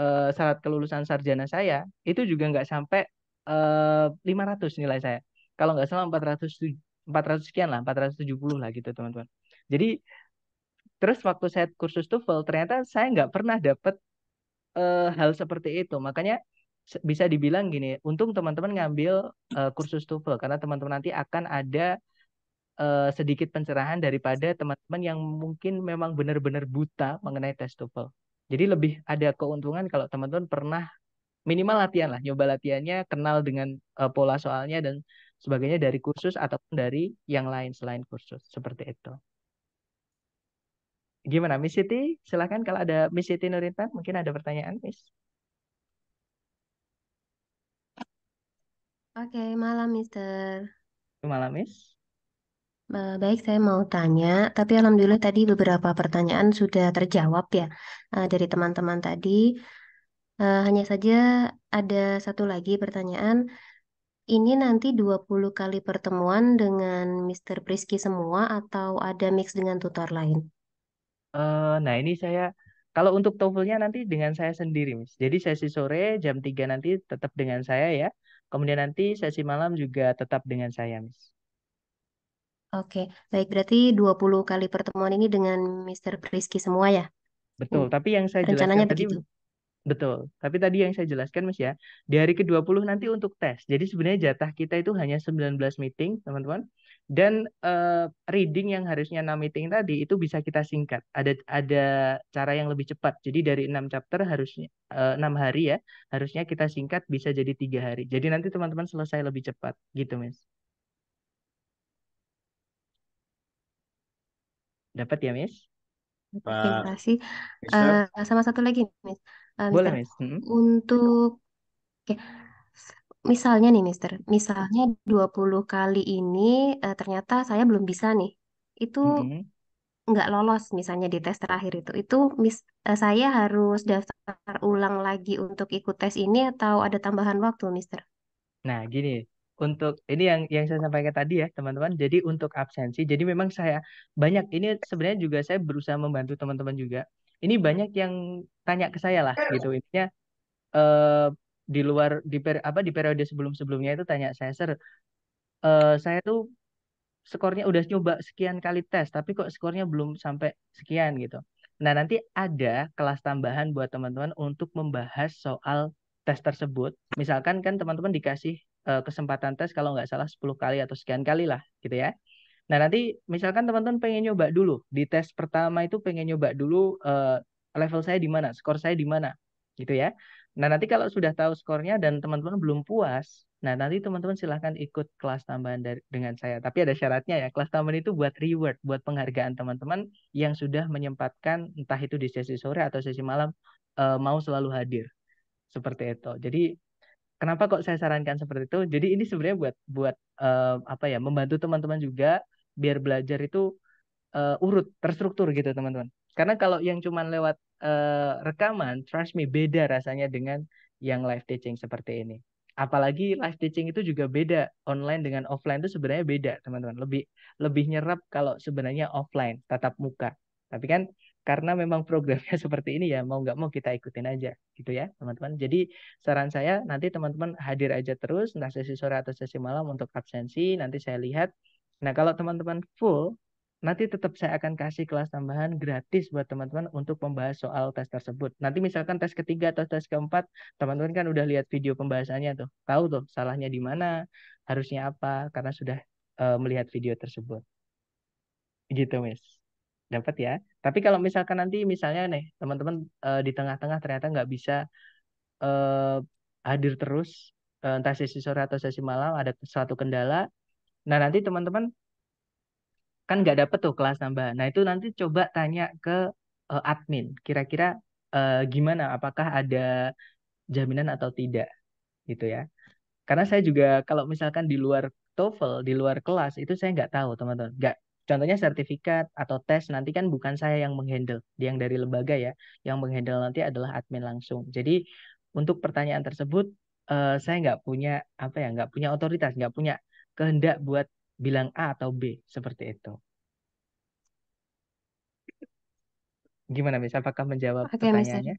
uh, syarat kelulusan sarjana saya itu juga nggak sampai uh, eh, 500 nilai saya. Kalau nggak salah 400 400 sekian lah, 470 lah gitu teman-teman. Jadi terus waktu saya kursus TOEFL ternyata saya nggak pernah dapet uh, hal seperti itu. Makanya bisa dibilang gini, untung teman-teman ngambil uh, kursus TOEFL karena teman-teman nanti akan ada uh, sedikit pencerahan daripada teman-teman yang mungkin memang benar-benar buta mengenai tes TOEFL. Jadi lebih ada keuntungan kalau teman-teman pernah minimal latihan lah, nyoba latihannya, kenal dengan uh, pola soalnya dan sebagainya dari kursus ataupun dari yang lain selain kursus seperti itu. Gimana Miss Siti? Silahkan kalau ada Miss Siti Nurita, mungkin ada pertanyaan Miss. Oke, okay, malam Mister. Malam Miss. Eh, baik, saya mau tanya, tapi alhamdulillah tadi beberapa pertanyaan sudah terjawab ya eh, dari teman-teman tadi. Eh, hanya saja ada satu lagi pertanyaan. Ini nanti 20 kali pertemuan dengan Mr. Priski semua atau ada mix dengan tutor lain? Uh, nah, ini saya kalau untuk toefl nanti dengan saya sendiri, Miss. Jadi sesi sore jam 3 nanti tetap dengan saya ya. Kemudian nanti sesi malam juga tetap dengan saya, Miss. Oke, baik berarti 20 kali pertemuan ini dengan Mr. Priski semua ya? Betul, Hmm, tapi yang saya Rencananya jelaskan tadi begitu. betul. Tapi tadi yang saya jelaskan Mas ya, di hari ke-20 nanti untuk tes. Jadi sebenarnya jatah kita itu hanya 19 meeting, teman-teman. Dan uh, reading yang harusnya 6 meeting tadi itu bisa kita singkat. Ada ada cara yang lebih cepat. Jadi dari 6 chapter harusnya uh, eh, 6 hari ya, harusnya kita singkat bisa jadi tiga hari. Jadi nanti teman-teman selesai lebih cepat gitu, Mas. Dapat ya, Miss? Terima kasih. uh, sama satu lagi, Miss. Eh, Boleh, Miss? Hmm? untuk oke. Misalnya nih, Mister, misalnya 20 kali ini uh, ternyata saya belum bisa nih. Itu Hmm. nggak lolos misalnya di tes terakhir itu. Itu mis uh, saya harus daftar ulang lagi untuk ikut tes ini atau ada tambahan waktu, Mister? Nah, gini untuk ini yang yang saya sampaikan tadi ya teman-teman. Jadi untuk absensi, jadi memang saya banyak ini sebenarnya juga saya berusaha membantu teman-teman juga. Ini hmm. banyak yang tanya ke saya lah gitu intinya eh, di luar di per, apa di periode sebelum-sebelumnya itu tanya saya ser eh, saya tuh skornya udah nyoba sekian kali tes tapi kok skornya belum sampai sekian gitu. Nah, nanti ada kelas tambahan buat teman-teman untuk membahas soal tes tersebut. Misalkan kan teman-teman dikasih uh, kesempatan tes kalau nggak salah 10 kali atau sekian kali lah gitu ya. Nah nanti misalkan teman-teman pengen nyoba dulu di tes pertama itu pengen nyoba dulu uh, level saya di mana, skor saya di mana gitu ya. Nah nanti kalau sudah tahu skornya dan teman-teman belum puas, nah nanti teman-teman silahkan ikut kelas tambahan dari, dengan saya. Tapi ada syaratnya ya, kelas tambahan itu buat reward, buat penghargaan teman-teman yang sudah menyempatkan entah itu di sesi sore atau sesi malam uh, mau selalu hadir seperti itu. Jadi Kenapa kok saya sarankan seperti itu? Jadi ini sebenarnya buat buat uh, apa ya membantu teman-teman juga biar belajar itu uh, urut terstruktur gitu teman-teman. Karena kalau yang cuman lewat uh, rekaman, trust me beda rasanya dengan yang live teaching seperti ini. Apalagi live teaching itu juga beda online dengan offline itu sebenarnya beda teman-teman. Lebih lebih nyerap kalau sebenarnya offline tatap muka. Tapi kan karena memang programnya seperti ini ya mau nggak mau kita ikutin aja gitu ya teman-teman jadi saran saya nanti teman-teman hadir aja terus entah sesi sore atau sesi malam untuk absensi nanti saya lihat nah kalau teman-teman full nanti tetap saya akan kasih kelas tambahan gratis buat teman-teman untuk membahas soal tes tersebut. Nanti misalkan tes ketiga atau tes keempat, teman-teman kan udah lihat video pembahasannya tuh. Tahu tuh salahnya di mana, harusnya apa, karena sudah uh, melihat video tersebut. Gitu, Miss dapat ya. Tapi kalau misalkan nanti misalnya nih teman-teman uh, di tengah-tengah ternyata nggak bisa uh, hadir terus uh, entah sesi sore atau sesi malam ada suatu kendala. Nah nanti teman-teman kan nggak dapet tuh kelas tambahan. Nah itu nanti coba tanya ke uh, admin kira-kira uh, gimana apakah ada jaminan atau tidak gitu ya. Karena saya juga kalau misalkan di luar TOEFL di luar kelas itu saya nggak tahu teman-teman nggak contohnya sertifikat atau tes nanti kan bukan saya yang menghandle, yang dari lembaga ya, yang menghandle nanti adalah admin langsung. Jadi untuk pertanyaan tersebut uh, saya nggak punya apa ya, nggak punya otoritas, nggak punya kehendak buat bilang A atau B seperti itu. Gimana Miss, apakah menjawab Oke, Mister. pertanyaannya?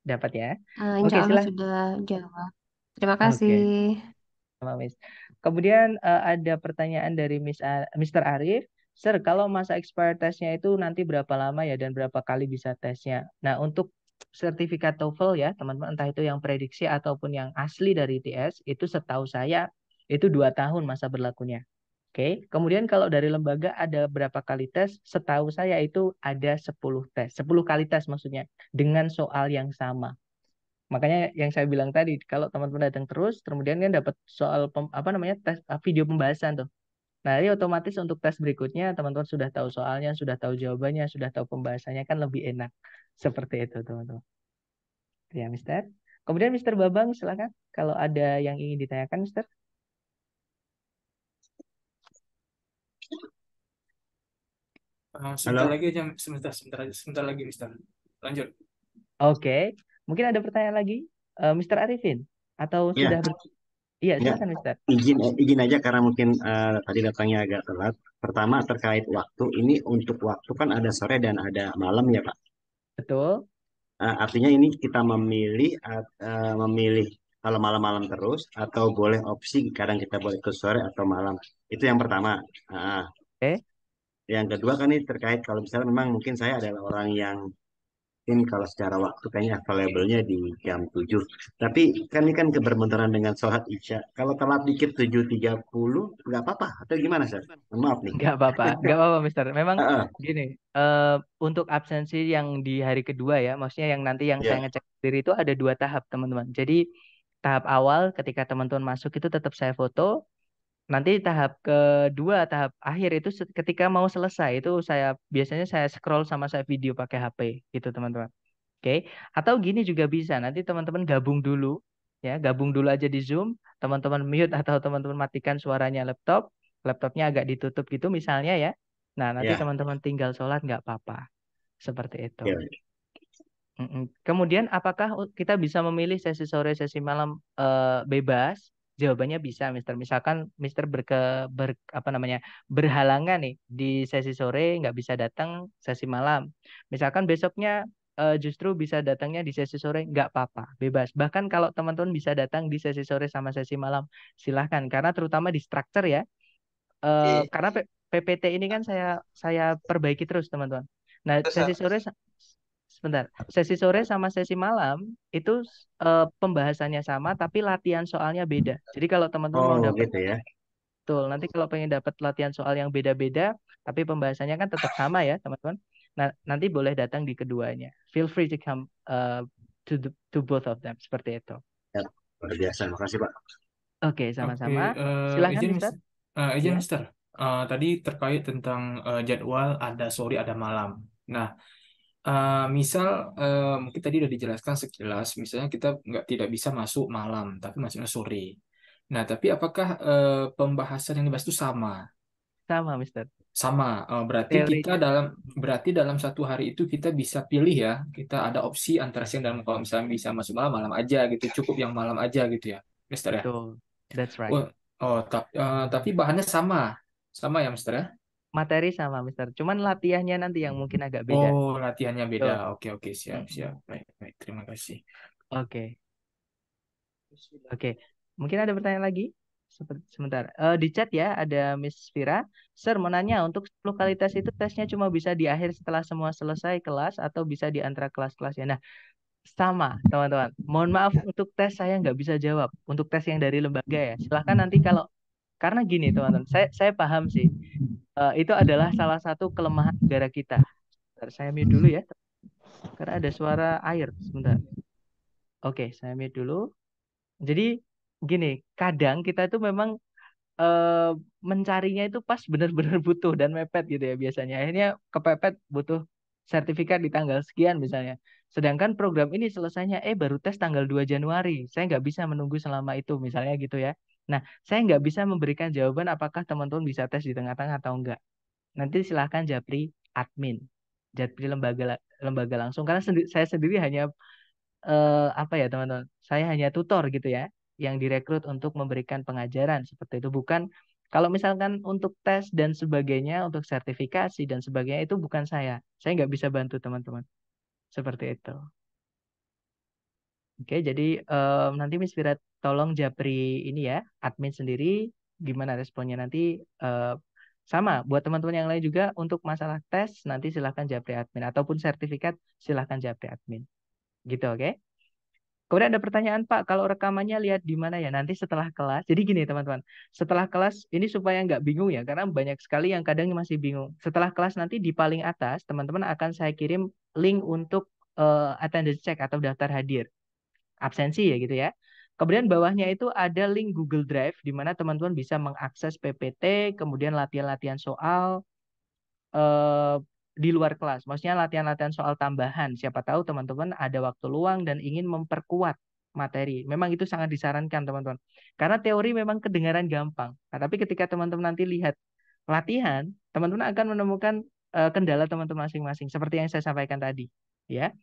Dapat ya? Uh, Oke, sudah jawab. Terima Oke. kasih. Sama Miss. Kemudian uh, ada pertanyaan dari Miss A- Mr. Arif. Sir, kalau masa expired tesnya itu nanti berapa lama ya dan berapa kali bisa tesnya? Nah, untuk sertifikat TOEFL ya, teman-teman, entah itu yang prediksi ataupun yang asli dari ITS, itu setahu saya itu dua tahun masa berlakunya. Oke, kemudian kalau dari lembaga ada berapa kali tes? Setahu saya itu ada 10 tes, 10 kali tes maksudnya, dengan soal yang sama. Makanya yang saya bilang tadi, kalau teman-teman datang terus, kemudian kan dapat soal apa namanya tes video pembahasan tuh. Nah, ini otomatis untuk tes berikutnya teman-teman sudah tahu soalnya, sudah tahu jawabannya, sudah tahu pembahasannya kan lebih enak. Seperti itu, teman-teman. Ya, Mister. Kemudian Mister Babang, silakan kalau ada yang ingin ditanyakan, Mister. Eh, sebentar lagi aja, sebentar, sebentar sebentar lagi, Mister. Lanjut. Oke, okay. mungkin ada pertanyaan lagi, eh, Mister Arifin, atau ya. sudah Iya, ya, Izin, eh, izin aja karena mungkin uh, tadi datangnya agak telat. Pertama terkait waktu, ini untuk waktu kan ada sore dan ada malam ya Pak. Betul. Uh, artinya ini kita memilih uh, memilih kalau malam-malam terus atau boleh opsi kadang kita boleh ke sore atau malam. Itu yang pertama. Uh, Oke. Yang kedua kan ini terkait kalau misalnya memang mungkin saya adalah orang yang ini kalau secara waktu kayaknya available-nya di jam 7. Tapi kan ini kan keberbenturan dengan sholat isya. Kalau telat dikit 7.30 nggak apa-apa atau gimana, Sir? Maaf nih. Nggak apa-apa, nggak apa-apa, Mister. Memang uh -uh. gini, uh, untuk absensi yang di hari kedua ya, maksudnya yang nanti yang yeah. saya ngecek sendiri itu ada dua tahap, teman-teman. Jadi tahap awal ketika teman-teman masuk itu tetap saya foto, nanti tahap kedua tahap akhir itu ketika mau selesai itu saya biasanya saya scroll sama saya video pakai HP gitu teman-teman oke okay? atau gini juga bisa nanti teman-teman gabung dulu ya gabung dulu aja di Zoom teman-teman mute atau teman-teman matikan suaranya laptop laptopnya agak ditutup gitu misalnya ya nah nanti ya. teman-teman yeah. tinggal sholat nggak apa-apa seperti itu Yeah. Kemudian apakah kita bisa memilih sesi sore, sesi malam uh, bebas jawabannya bisa Mister misalkan Mister berke ber apa namanya berhalangan nih di sesi sore nggak bisa datang sesi malam misalkan besoknya uh, justru bisa datangnya di sesi sore nggak apa-apa bebas bahkan kalau teman-teman bisa datang di sesi sore sama sesi malam silahkan karena terutama di structure ya uh, karena PPT ini kan saya saya perbaiki terus teman-teman nah sesi sore sebentar. Sesi sore sama sesi malam itu uh, pembahasannya sama tapi latihan soalnya beda. Jadi kalau teman-teman mau oh, dapat gitu ya. Betul. Nanti kalau pengen dapat latihan soal yang beda-beda tapi pembahasannya kan tetap sama ya, teman-teman. Nah, nanti boleh datang di keduanya. Feel free to come uh, to the, to both of them seperti itu. Ya, luar biasa. Makasih, Pak. Oke, okay, sama-sama. Okay, uh, Silakan, Mister. Uh, eh, Agent Mister. Uh, tadi terkait tentang uh, jadwal ada sore ada malam. Nah, Uh, misal uh, mungkin tadi udah dijelaskan sekilas, misalnya kita nggak tidak bisa masuk malam, tapi masuknya sore. Nah, tapi apakah uh, pembahasan yang dibahas itu sama? Sama, Mister. Sama. Uh, berarti Teori. kita dalam berarti dalam satu hari itu kita bisa pilih ya, kita ada opsi antara siang dan kalau misalnya bisa masuk malam, malam aja gitu, cukup yang malam aja gitu ya, Mister ya. Betul. That's right. Oh, oh tapi, uh, tapi bahannya sama, sama ya, Mister ya? materi sama Mister. Cuman latihannya nanti yang hmm. mungkin agak beda. Oh, latihannya beda. Oke, oke, siap, hmm. siap. Baik, baik. Terima kasih. Oke. Oke. Okay. Mungkin ada pertanyaan lagi? Sebentar. Uh, di chat ya ada Miss Vira. Sir, mau nanya untuk lokalitas itu tesnya cuma bisa di akhir setelah semua selesai kelas atau bisa di antara kelas-kelas ya. Nah, sama teman-teman. Mohon maaf ya. untuk tes saya nggak bisa jawab. Untuk tes yang dari lembaga ya. Silahkan nanti kalau karena gini teman-teman, saya saya paham sih. Uh, itu adalah salah satu kelemahan negara kita. Bentar, saya mute dulu ya. Karena ada suara air sebentar. Oke, saya mute dulu. Jadi gini, kadang kita itu memang uh, mencarinya itu pas benar-benar butuh dan mepet gitu ya biasanya. Akhirnya kepepet butuh sertifikat di tanggal sekian misalnya. Sedangkan program ini selesainya eh baru tes tanggal 2 Januari. Saya nggak bisa menunggu selama itu misalnya gitu ya. Nah, saya nggak bisa memberikan jawaban apakah teman-teman bisa tes di tengah-tengah atau enggak. Nanti silahkan japri admin, japri lembaga lembaga langsung. Karena sendi saya sendiri hanya uh, apa ya teman-teman, saya hanya tutor gitu ya, yang direkrut untuk memberikan pengajaran seperti itu. Bukan kalau misalkan untuk tes dan sebagainya, untuk sertifikasi dan sebagainya itu bukan saya. Saya nggak bisa bantu teman-teman. Seperti itu. Oke, jadi um, nanti Miss Virat tolong japri ini ya admin sendiri gimana responnya nanti uh, sama buat teman-teman yang lain juga untuk masalah tes nanti silahkan japri admin ataupun sertifikat silahkan japri admin gitu oke okay? Kemudian ada pertanyaan Pak, kalau rekamannya lihat di mana ya nanti setelah kelas. Jadi gini teman-teman, setelah kelas ini supaya nggak bingung ya, karena banyak sekali yang kadang masih bingung. Setelah kelas nanti di paling atas teman-teman akan saya kirim link untuk uh, attendance check atau daftar hadir absensi ya gitu ya. Kemudian bawahnya itu ada link Google Drive di mana teman-teman bisa mengakses PPT, kemudian latihan-latihan soal eh, di luar kelas. Maksudnya latihan-latihan soal tambahan. Siapa tahu teman-teman ada waktu luang dan ingin memperkuat materi. Memang itu sangat disarankan teman-teman. Karena teori memang kedengaran gampang. Nah, tapi ketika teman-teman nanti lihat latihan, teman-teman akan menemukan eh, kendala teman-teman masing-masing seperti yang saya sampaikan tadi, ya.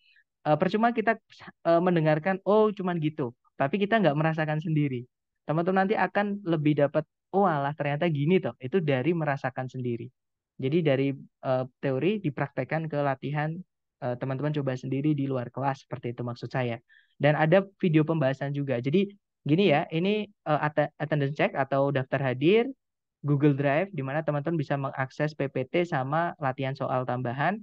Eh, percuma kita eh, mendengarkan oh cuman gitu tapi kita nggak merasakan sendiri teman-teman nanti akan lebih dapat oh alah ternyata gini toh itu dari merasakan sendiri jadi dari uh, teori dipraktekkan ke latihan teman eh, teman-teman coba sendiri di luar kelas seperti itu maksud saya dan ada video pembahasan juga jadi gini ya ini uh, attendance check atau daftar hadir Google Drive di mana teman-teman bisa mengakses PPT sama latihan soal tambahan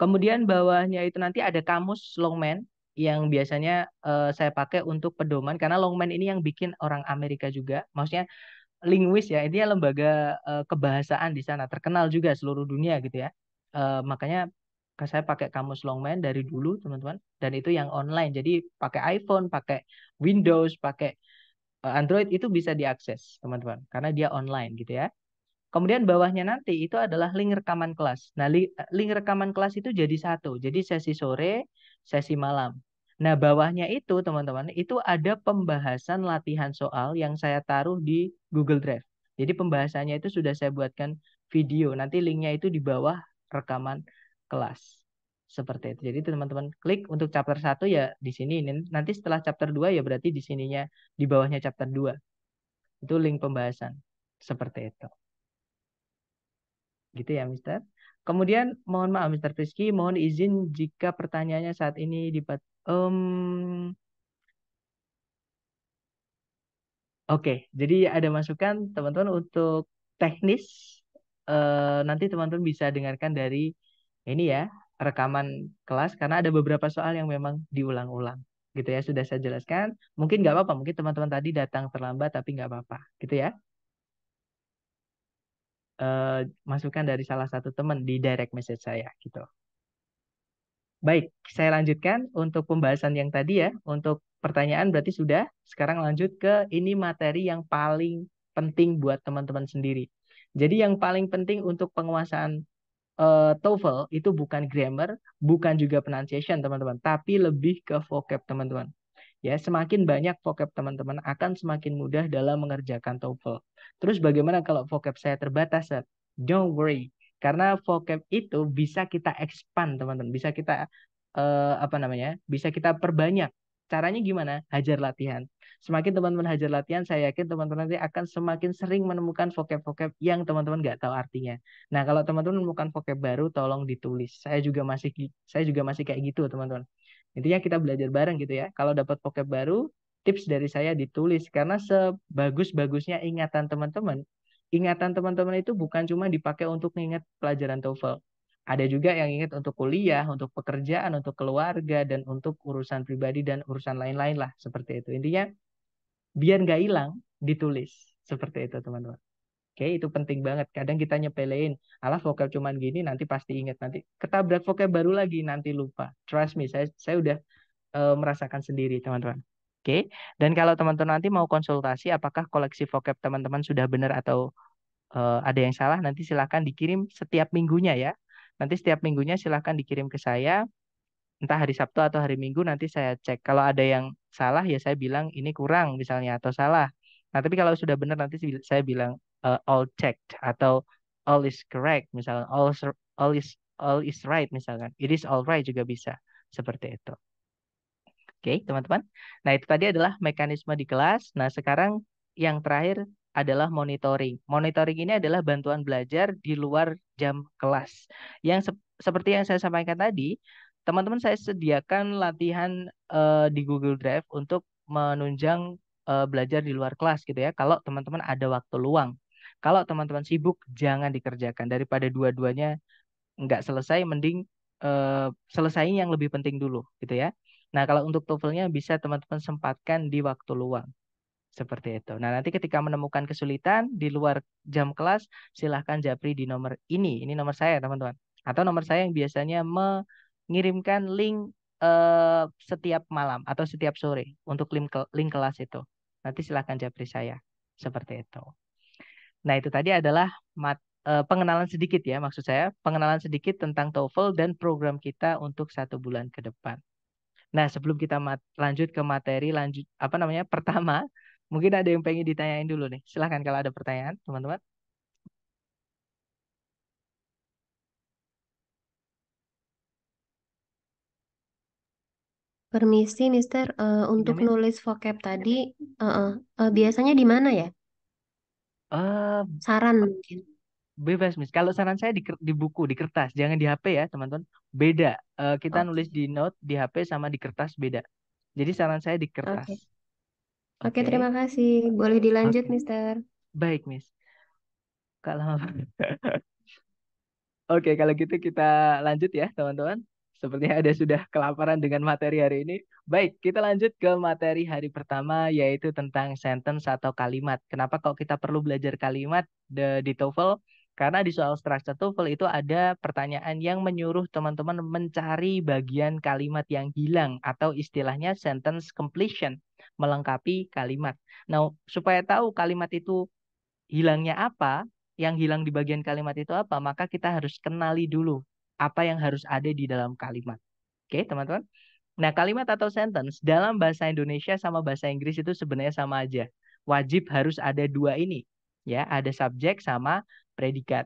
Kemudian bawahnya itu nanti ada kamus Longman yang biasanya uh, saya pakai untuk pedoman karena Longman ini yang bikin orang Amerika juga, maksudnya linguis ya, ini lembaga uh, kebahasaan di sana terkenal juga seluruh dunia gitu ya. Uh, makanya saya pakai kamus Longman dari dulu teman-teman dan itu yang online jadi pakai iPhone, pakai Windows, pakai Android itu bisa diakses teman-teman karena dia online gitu ya. Kemudian bawahnya nanti itu adalah link rekaman kelas. Nah, link rekaman kelas itu jadi satu. Jadi sesi sore sesi malam. Nah, bawahnya itu teman-teman, itu ada pembahasan latihan soal yang saya taruh di Google Drive. Jadi pembahasannya itu sudah saya buatkan video. Nanti linknya itu di bawah rekaman kelas. Seperti itu. Jadi teman-teman klik untuk chapter 1 ya di sini. Nanti setelah chapter 2 ya berarti di sininya, di bawahnya chapter 2. Itu link pembahasan. Seperti itu. Gitu ya, Mister? Kemudian mohon maaf Mr. Rizky, mohon izin jika pertanyaannya saat ini dibat um... Oke, okay, jadi ada masukan teman-teman untuk teknis uh, nanti teman-teman bisa dengarkan dari ini ya, rekaman kelas karena ada beberapa soal yang memang diulang-ulang gitu ya sudah saya jelaskan mungkin nggak apa-apa mungkin teman-teman tadi datang terlambat tapi nggak apa-apa gitu ya uh, masukan dari salah satu teman di direct message saya gitu. Baik, saya lanjutkan untuk pembahasan yang tadi ya. Untuk pertanyaan berarti sudah. Sekarang lanjut ke ini materi yang paling penting buat teman-teman sendiri. Jadi yang paling penting untuk penguasaan uh, TOEFL itu bukan grammar, bukan juga pronunciation teman-teman, tapi lebih ke vocab teman-teman ya semakin banyak vocab teman-teman akan semakin mudah dalam mengerjakan TOEFL. Terus bagaimana kalau vocab saya terbatas? Sir? Don't worry, karena vocab itu bisa kita expand teman-teman, bisa kita uh, apa namanya? Bisa kita perbanyak. Caranya gimana? Hajar latihan. Semakin teman-teman hajar latihan, saya yakin teman-teman nanti akan semakin sering menemukan vocab-vocab yang teman-teman nggak tahu artinya. Nah, kalau teman-teman menemukan vocab baru, tolong ditulis. Saya juga masih saya juga masih kayak gitu, teman-teman intinya kita belajar bareng gitu ya kalau dapat vocab baru tips dari saya ditulis karena sebagus-bagusnya ingatan teman-teman ingatan teman-teman itu bukan cuma dipakai untuk mengingat pelajaran TOEFL ada juga yang ingat untuk kuliah, untuk pekerjaan, untuk keluarga, dan untuk urusan pribadi dan urusan lain-lain lah seperti itu. Intinya biar nggak hilang ditulis seperti itu teman-teman. Oke, itu penting banget. Kadang kita nyepelein, alah vokal cuman gini nanti pasti inget nanti ketabrak vokal baru lagi nanti lupa. Trust me, saya saya udah e, merasakan sendiri, teman-teman. Oke. Dan kalau teman-teman nanti mau konsultasi apakah koleksi vokal teman-teman sudah benar atau e, ada yang salah, nanti silahkan dikirim setiap minggunya ya. Nanti setiap minggunya silahkan dikirim ke saya entah hari Sabtu atau hari Minggu nanti saya cek. Kalau ada yang salah ya saya bilang ini kurang misalnya atau salah. Nah, tapi kalau sudah benar nanti saya bilang uh, all checked atau all is correct misalkan all is, all is all is right misalkan it is all right juga bisa seperti itu. Oke, okay, teman-teman. Nah, itu tadi adalah mekanisme di kelas. Nah, sekarang yang terakhir adalah monitoring. Monitoring ini adalah bantuan belajar di luar jam kelas. Yang se seperti yang saya sampaikan tadi, teman-teman saya sediakan latihan uh, di Google Drive untuk menunjang uh, belajar di luar kelas gitu ya. Kalau teman-teman ada waktu luang. Kalau teman-teman sibuk, jangan dikerjakan. Daripada dua-duanya nggak selesai, mending uh, eh, selesai yang lebih penting dulu, gitu ya. Nah, kalau untuk TOEFL-nya bisa teman-teman sempatkan di waktu luang. Seperti itu. Nah, nanti ketika menemukan kesulitan di luar jam kelas, silahkan japri di nomor ini. Ini nomor saya, teman-teman. Atau nomor saya yang biasanya mengirimkan link uh, setiap malam atau setiap sore untuk link, link kelas itu. Nanti silahkan japri saya. Seperti itu. Nah, itu tadi adalah mat, eh, pengenalan sedikit ya maksud saya, pengenalan sedikit tentang TOEFL dan program kita untuk satu bulan ke depan. Nah, sebelum kita mat lanjut ke materi lanjut apa namanya? pertama, mungkin ada yang pengen ditanyain dulu nih. Silahkan kalau ada pertanyaan, teman-teman. Permisi, Mister, uh, untuk nulis vocab tadi, uh, uh, uh, biasanya di mana ya? Eh, Saran mungkin. bebas mis Kalau saran saya di, di buku, di kertas, jangan di HP ya teman-teman. Beda. Uh, kita Oke. nulis di note, di HP sama di kertas beda. Jadi saran saya di kertas. Oke. Oke, Oke, terima kasih. Boleh dilanjut, Oke. Mister. Baik Miss. Kalau Oke, kalau gitu kita lanjut ya teman-teman. Sepertinya ada sudah kelaparan dengan materi hari ini. Baik, kita lanjut ke materi hari pertama yaitu tentang sentence atau kalimat. Kenapa kalau kita perlu belajar kalimat the, di TOEFL? Karena di soal structure TOEFL itu ada pertanyaan yang menyuruh teman-teman mencari bagian kalimat yang hilang atau istilahnya sentence completion, melengkapi kalimat. Nah, supaya tahu kalimat itu hilangnya apa, yang hilang di bagian kalimat itu apa, maka kita harus kenali dulu apa yang harus ada di dalam kalimat. Oke, okay, teman-teman. Nah, kalimat atau sentence dalam bahasa Indonesia sama bahasa Inggris itu sebenarnya sama aja. Wajib harus ada dua ini, ya, ada subjek sama predikat.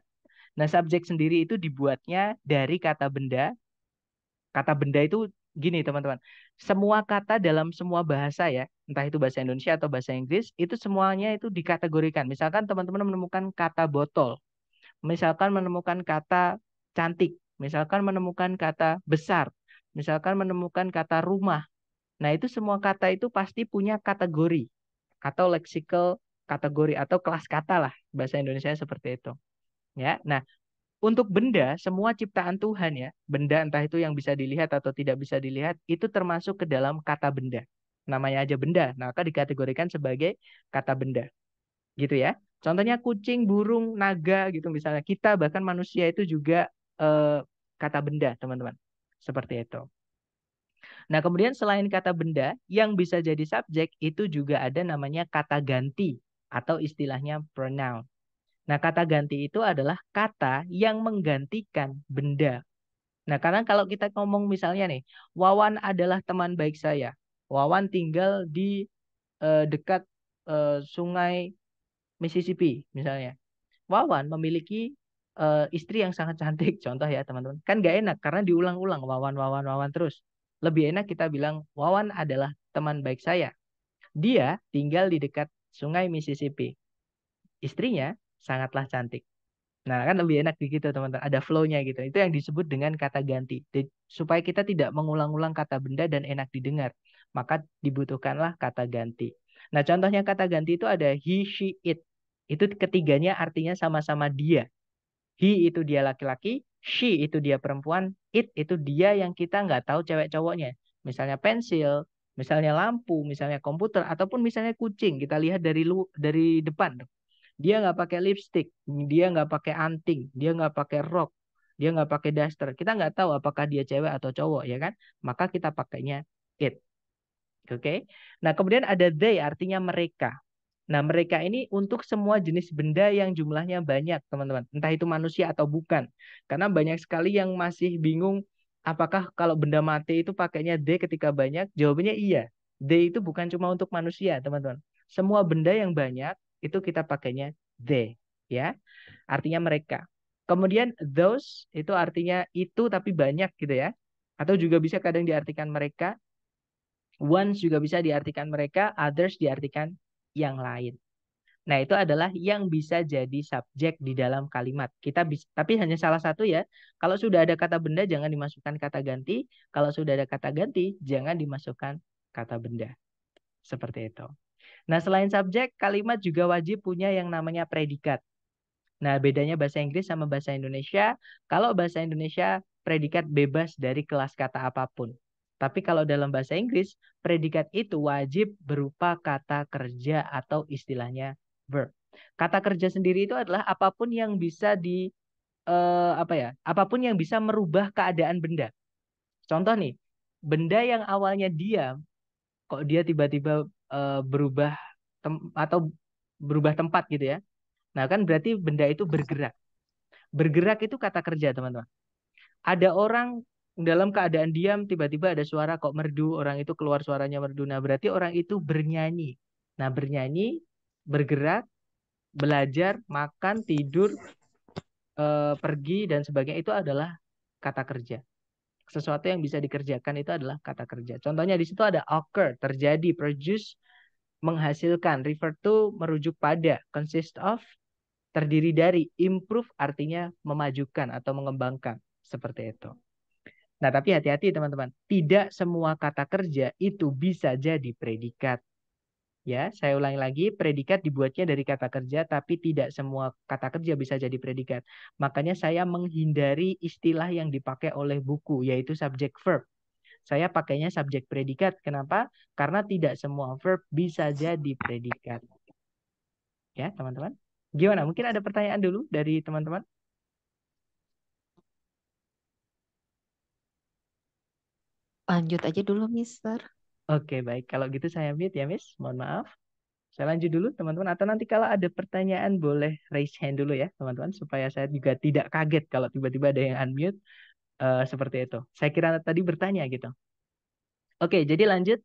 Nah, subjek sendiri itu dibuatnya dari kata benda. Kata benda itu gini, teman-teman. Semua kata dalam semua bahasa ya, entah itu bahasa Indonesia atau bahasa Inggris, itu semuanya itu dikategorikan. Misalkan teman-teman menemukan kata botol, misalkan menemukan kata cantik, Misalkan menemukan kata besar, misalkan menemukan kata rumah. Nah, itu semua kata itu pasti punya kategori atau lexical kategori atau kelas kata lah bahasa Indonesia seperti itu. Ya. Nah, untuk benda semua ciptaan Tuhan ya, benda entah itu yang bisa dilihat atau tidak bisa dilihat itu termasuk ke dalam kata benda. Namanya aja benda, nah, maka dikategorikan sebagai kata benda. Gitu ya. Contohnya kucing, burung, naga gitu misalnya. Kita bahkan manusia itu juga eh, kata benda, teman-teman. Seperti itu. Nah, kemudian selain kata benda, yang bisa jadi subjek itu juga ada namanya kata ganti atau istilahnya pronoun. Nah, kata ganti itu adalah kata yang menggantikan benda. Nah, karena kalau kita ngomong misalnya nih, Wawan adalah teman baik saya. Wawan tinggal di uh, dekat uh, sungai Mississippi misalnya. Wawan memiliki uh, istri yang sangat cantik contoh ya teman-teman kan gak enak karena diulang-ulang wawan wawan wawan terus lebih enak kita bilang wawan adalah teman baik saya dia tinggal di dekat sungai Mississippi istrinya sangatlah cantik nah kan lebih enak gitu teman-teman ada flownya gitu itu yang disebut dengan kata ganti supaya kita tidak mengulang-ulang kata benda dan enak didengar maka dibutuhkanlah kata ganti nah contohnya kata ganti itu ada he she it itu ketiganya artinya sama-sama dia He itu dia laki-laki, she itu dia perempuan, it itu dia yang kita nggak tahu cewek cowoknya. Misalnya pensil, misalnya lampu, misalnya komputer, ataupun misalnya kucing. Kita lihat dari lu dari depan. Dia nggak pakai lipstick, dia nggak pakai anting, dia nggak pakai rok, dia nggak pakai daster. Kita nggak tahu apakah dia cewek atau cowok, ya kan? Maka kita pakainya it. Oke. Okay? Nah, kemudian ada they artinya mereka. Nah, mereka ini untuk semua jenis benda yang jumlahnya banyak, teman-teman. Entah itu manusia atau bukan. Karena banyak sekali yang masih bingung apakah kalau benda mati itu pakainya D ketika banyak? Jawabannya iya. D itu bukan cuma untuk manusia, teman-teman. Semua benda yang banyak itu kita pakainya D, ya. Artinya mereka. Kemudian those itu artinya itu tapi banyak gitu ya. Atau juga bisa kadang diartikan mereka. Ones juga bisa diartikan mereka, others diartikan yang lain. Nah, itu adalah yang bisa jadi subjek di dalam kalimat. Kita bisa, tapi hanya salah satu ya. Kalau sudah ada kata benda jangan dimasukkan kata ganti, kalau sudah ada kata ganti jangan dimasukkan kata benda. Seperti itu. Nah, selain subjek, kalimat juga wajib punya yang namanya predikat. Nah, bedanya bahasa Inggris sama bahasa Indonesia, kalau bahasa Indonesia predikat bebas dari kelas kata apapun. Tapi kalau dalam bahasa Inggris, predikat itu wajib berupa kata kerja atau istilahnya verb. Kata kerja sendiri itu adalah apapun yang bisa di eh, apa ya? Apapun yang bisa merubah keadaan benda. Contoh nih, benda yang awalnya diam kok dia tiba-tiba eh, berubah atau berubah tempat gitu ya. Nah, kan berarti benda itu bergerak. Bergerak itu kata kerja, teman-teman. Ada orang dalam keadaan diam tiba-tiba ada suara kok merdu orang itu keluar suaranya merdu nah berarti orang itu bernyanyi nah bernyanyi bergerak belajar makan tidur eh, pergi dan sebagainya itu adalah kata kerja sesuatu yang bisa dikerjakan itu adalah kata kerja contohnya di situ ada occur terjadi produce menghasilkan refer to merujuk pada consist of terdiri dari improve artinya memajukan atau mengembangkan seperti itu Nah, tapi hati-hati teman-teman. Tidak semua kata kerja itu bisa jadi predikat. Ya, saya ulangi lagi, predikat dibuatnya dari kata kerja, tapi tidak semua kata kerja bisa jadi predikat. Makanya saya menghindari istilah yang dipakai oleh buku, yaitu subject verb. Saya pakainya subjek predikat. Kenapa? Karena tidak semua verb bisa jadi predikat. Ya, teman-teman. Gimana? Mungkin ada pertanyaan dulu dari teman-teman? Lanjut aja dulu, Mister. Oke, baik. Kalau gitu saya mute ya, Miss. Mohon maaf. Saya lanjut dulu, teman-teman. Atau nanti kalau ada pertanyaan, boleh raise hand dulu ya, teman-teman. Supaya saya juga tidak kaget kalau tiba-tiba ada yang unmute. Uh, seperti itu. Saya kira tadi bertanya gitu. Oke, jadi lanjut.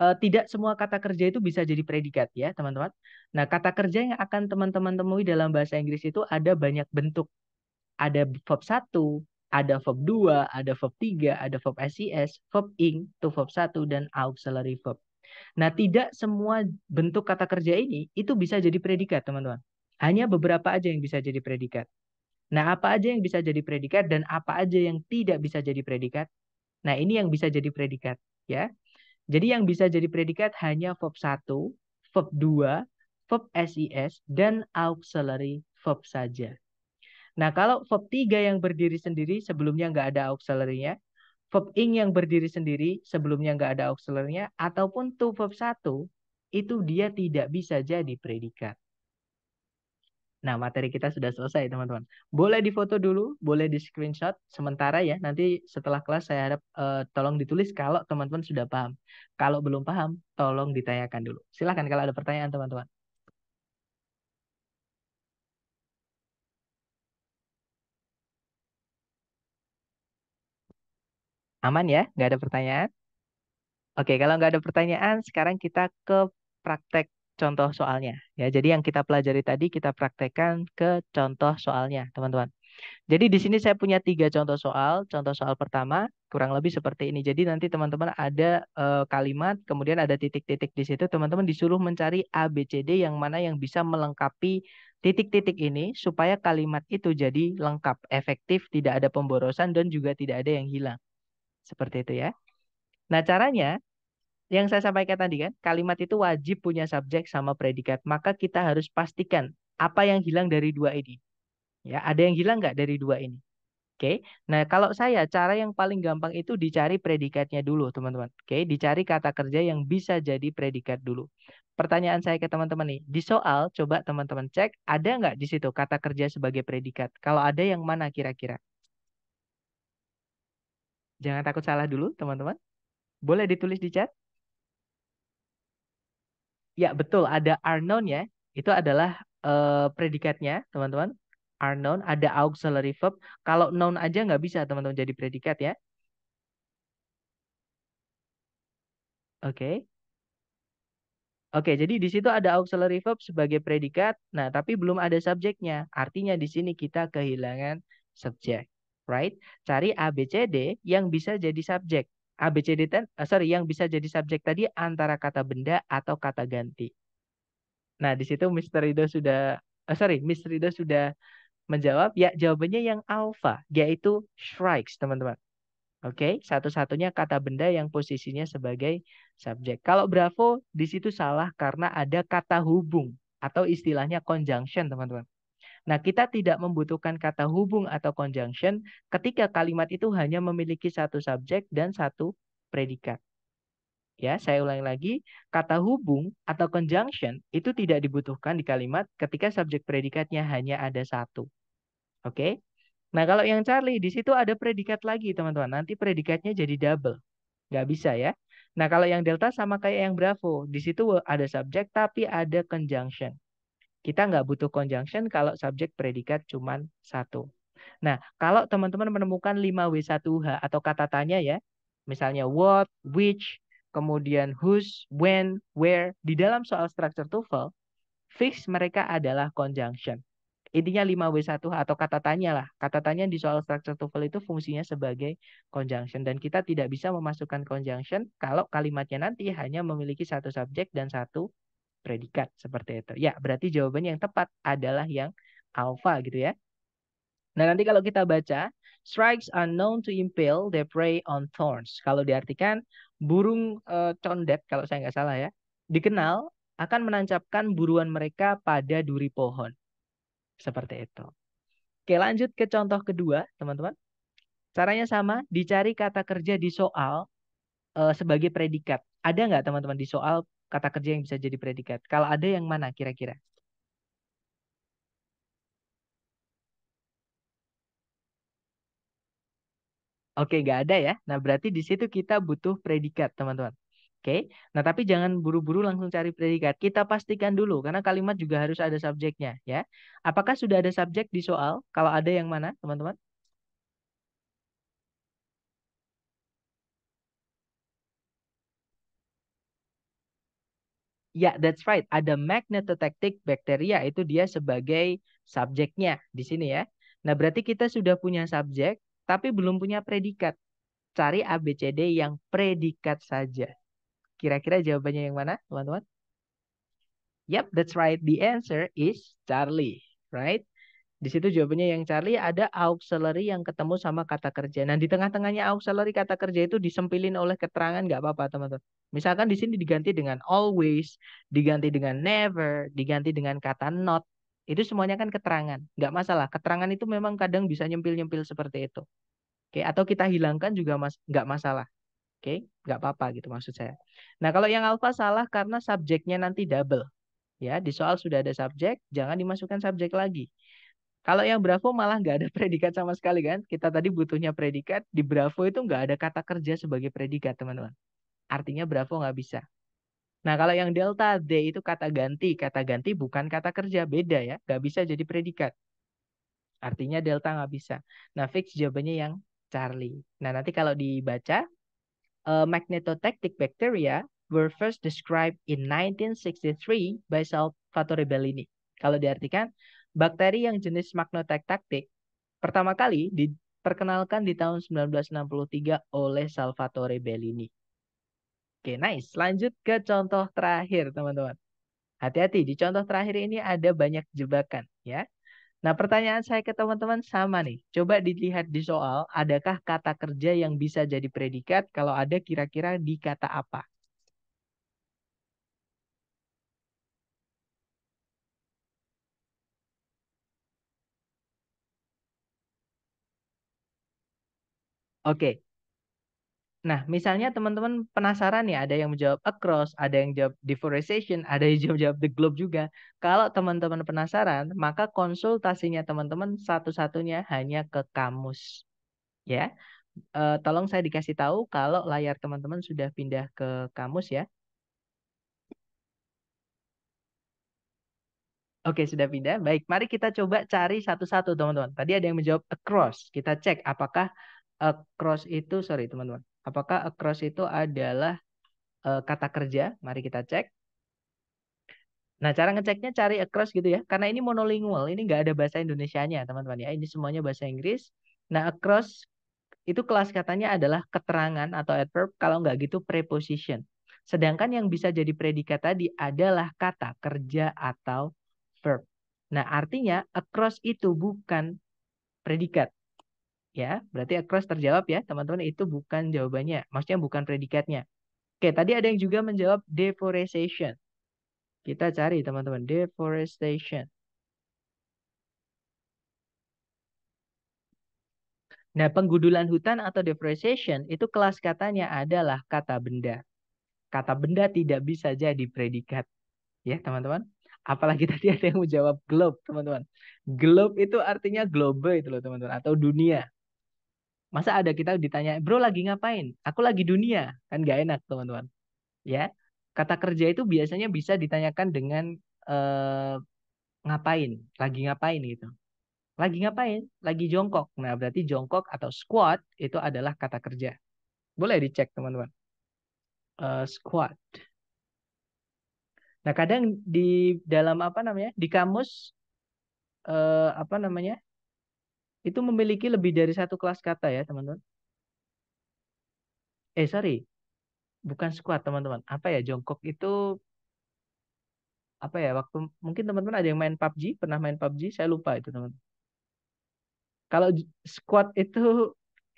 Uh, tidak semua kata kerja itu bisa jadi predikat ya, teman-teman. Nah, kata kerja yang akan teman-teman temui dalam bahasa Inggris itu ada banyak bentuk. Ada verb 1, ada verb 2, ada verb 3, ada verb SES, verb ing, to verb 1, dan auxiliary verb. Nah, tidak semua bentuk kata kerja ini itu bisa jadi predikat, teman-teman. Hanya beberapa aja yang bisa jadi predikat. Nah, apa aja yang bisa jadi predikat dan apa aja yang tidak bisa jadi predikat? Nah, ini yang bisa jadi predikat, ya. Jadi yang bisa jadi predikat hanya verb 1, verb 2, verb SIS, dan auxiliary verb saja. Nah, kalau verb 3 yang berdiri sendiri sebelumnya nggak ada auxiliary-nya, verb ing yang berdiri sendiri sebelumnya nggak ada auxiliary-nya, ataupun to verb 1, itu dia tidak bisa jadi predikat. Nah, materi kita sudah selesai, teman-teman. Boleh difoto dulu, boleh di screenshot sementara ya. Nanti setelah kelas saya harap uh, tolong ditulis kalau teman-teman sudah paham. Kalau belum paham, tolong ditanyakan dulu. Silahkan kalau ada pertanyaan, teman-teman. Aman ya? Nggak ada pertanyaan? Oke, kalau nggak ada pertanyaan, sekarang kita ke praktek contoh soalnya. Ya, jadi yang kita pelajari tadi kita praktekkan ke contoh soalnya, teman-teman. Jadi di sini saya punya tiga contoh soal. Contoh soal pertama kurang lebih seperti ini. Jadi nanti teman-teman ada e, kalimat, kemudian ada titik-titik di situ. Teman-teman disuruh mencari A, B, C, D yang mana yang bisa melengkapi titik-titik ini supaya kalimat itu jadi lengkap, efektif, tidak ada pemborosan dan juga tidak ada yang hilang. Seperti itu ya. Nah, caranya yang saya sampaikan tadi kan, kalimat itu wajib punya subjek sama predikat. Maka kita harus pastikan apa yang hilang dari dua ini. Ya, ada yang hilang nggak dari dua ini? Oke. Okay? Nah, kalau saya cara yang paling gampang itu dicari predikatnya dulu, teman-teman. Oke, okay? dicari kata kerja yang bisa jadi predikat dulu. Pertanyaan saya ke teman-teman nih, di soal coba teman-teman cek ada nggak di situ kata kerja sebagai predikat? Kalau ada yang mana kira-kira? Jangan takut salah dulu, teman-teman. Boleh ditulis di chat? Ya, betul. Ada are known ya. Itu adalah uh, predikatnya, teman-teman. Are known. Ada auxiliary verb. Kalau noun aja nggak bisa, teman-teman, jadi predikat ya. Oke. Okay. Oke, jadi di situ ada auxiliary verb sebagai predikat. Nah, tapi belum ada subjeknya. Artinya di sini kita kehilangan subjek right? Cari ABCD yang bisa jadi subjek. ABCD uh, eh, sorry yang bisa jadi subjek tadi antara kata benda atau kata ganti. Nah, di situ Mr. Rido sudah uh, sorry, Mr. Rido sudah menjawab ya jawabannya yang alpha yaitu strikes, teman-teman. Oke, okay? satu-satunya kata benda yang posisinya sebagai subjek. Kalau Bravo di situ salah karena ada kata hubung atau istilahnya conjunction, teman-teman. Nah, kita tidak membutuhkan kata hubung atau conjunction ketika kalimat itu hanya memiliki satu subjek dan satu predikat. Ya, saya ulangi lagi, kata hubung atau conjunction itu tidak dibutuhkan di kalimat ketika subjek predikatnya hanya ada satu. Oke? Nah, kalau yang Charlie, di situ ada predikat lagi, teman-teman. Nanti predikatnya jadi double. Nggak bisa ya. Nah, kalau yang delta sama kayak yang bravo. Di situ ada subjek, tapi ada conjunction. Kita nggak butuh conjunction kalau subjek predikat cuma satu. Nah, kalau teman-teman menemukan 5W1H atau kata tanya ya, misalnya what, which, kemudian whose, when, where, di dalam soal structure TOEFL, fix mereka adalah conjunction. Intinya 5W1H atau kata tanya lah. Kata tanya di soal structure TOEFL itu fungsinya sebagai conjunction. Dan kita tidak bisa memasukkan conjunction kalau kalimatnya nanti hanya memiliki satu subjek dan satu predikat seperti itu. Ya, berarti jawaban yang tepat adalah yang alpha gitu ya. Nah, nanti kalau kita baca, strikes are known to impale their prey on thorns. Kalau diartikan, burung e, condet, kalau saya nggak salah ya, dikenal akan menancapkan buruan mereka pada duri pohon. Seperti itu. Oke, lanjut ke contoh kedua, teman-teman. Caranya sama, dicari kata kerja di soal e, sebagai predikat. Ada nggak teman-teman di soal kata kerja yang bisa jadi predikat. Kalau ada yang mana kira-kira? Oke, nggak ada ya. Nah, berarti di situ kita butuh predikat, teman-teman. Oke, nah tapi jangan buru-buru langsung cari predikat. Kita pastikan dulu, karena kalimat juga harus ada subjeknya, ya. Apakah sudah ada subjek di soal? Kalau ada yang mana, teman-teman? Ya, yeah, that's right. Ada magnetotactic bacteria itu dia sebagai subjeknya di sini ya. Nah, berarti kita sudah punya subjek tapi belum punya predikat. Cari ABCD yang predikat saja. Kira-kira jawabannya yang mana, teman-teman? Yep, that's right. The answer is Charlie, right? Di situ jawabannya yang Charlie ada auxiliary yang ketemu sama kata kerja. Nah, di tengah-tengahnya auxiliary kata kerja itu disempilin oleh keterangan nggak apa-apa, teman-teman. Misalkan di sini diganti dengan always, diganti dengan never, diganti dengan kata not. Itu semuanya kan keterangan. Nggak masalah. Keterangan itu memang kadang bisa nyempil-nyempil seperti itu. Oke, atau kita hilangkan juga mas nggak masalah. Oke, nggak apa-apa gitu maksud saya. Nah, kalau yang alpha salah karena subjeknya nanti double. Ya, di soal sudah ada subjek, jangan dimasukkan subjek lagi kalau yang Bravo malah nggak ada predikat sama sekali kan. Kita tadi butuhnya predikat, di Bravo itu nggak ada kata kerja sebagai predikat teman-teman. Artinya Bravo nggak bisa. Nah kalau yang Delta, D itu kata ganti. Kata ganti bukan kata kerja, beda ya. Nggak bisa jadi predikat. Artinya Delta nggak bisa. Nah fix jawabannya yang Charlie. Nah nanti kalau dibaca, uh, magnetotactic bacteria were first described in 1963 by Salvatore Bellini. Kalau diartikan, Bakteri yang jenis magnotactic pertama kali diperkenalkan di tahun 1963 oleh Salvatore Bellini. Oke, nice. Lanjut ke contoh terakhir, teman-teman. Hati-hati, di contoh terakhir ini ada banyak jebakan, ya. Nah, pertanyaan saya ke teman-teman sama nih. Coba dilihat di soal, adakah kata kerja yang bisa jadi predikat? Kalau ada, kira-kira di kata apa? Oke. Nah, misalnya teman-teman penasaran ya, ada yang menjawab across, ada yang jawab deforestation, ada yang jawab the globe juga. Kalau teman-teman penasaran, maka konsultasinya teman-teman satu-satunya hanya ke kamus. Ya. E, tolong saya dikasih tahu kalau layar teman-teman sudah pindah ke kamus ya. Oke, sudah pindah. Baik, mari kita coba cari satu-satu, teman-teman. Tadi ada yang menjawab across. Kita cek apakah across itu sorry teman-teman apakah across itu adalah uh, kata kerja mari kita cek nah cara ngeceknya cari across gitu ya karena ini monolingual ini nggak ada bahasa Indonesia-nya teman-teman ya ini semuanya bahasa Inggris nah across itu kelas katanya adalah keterangan atau adverb kalau nggak gitu preposition sedangkan yang bisa jadi predikat tadi adalah kata kerja atau verb nah artinya across itu bukan predikat ya. Berarti across terjawab ya, teman-teman. Itu bukan jawabannya. Maksudnya bukan predikatnya. Oke, tadi ada yang juga menjawab deforestation. Kita cari, teman-teman. Deforestation. Nah, penggudulan hutan atau deforestation itu kelas katanya adalah kata benda. Kata benda tidak bisa jadi predikat. Ya, teman-teman apalagi tadi ada yang menjawab globe teman-teman globe itu artinya globe itu loh teman-teman atau dunia Masa ada kita ditanya, bro lagi ngapain? Aku lagi dunia. Kan gak enak teman-teman. Ya, kata kerja itu biasanya bisa ditanyakan dengan eh, ngapain, lagi ngapain gitu. Lagi ngapain? Lagi jongkok. Nah, berarti jongkok atau squat itu adalah kata kerja. Boleh dicek teman-teman. Uh, squat. Nah, kadang di dalam apa namanya? Di kamus eh, apa namanya? itu memiliki lebih dari satu kelas kata ya teman-teman. Eh sorry, bukan squat teman-teman. Apa ya jongkok itu apa ya waktu mungkin teman-teman ada yang main PUBG pernah main PUBG saya lupa itu teman. -teman. Kalau squat itu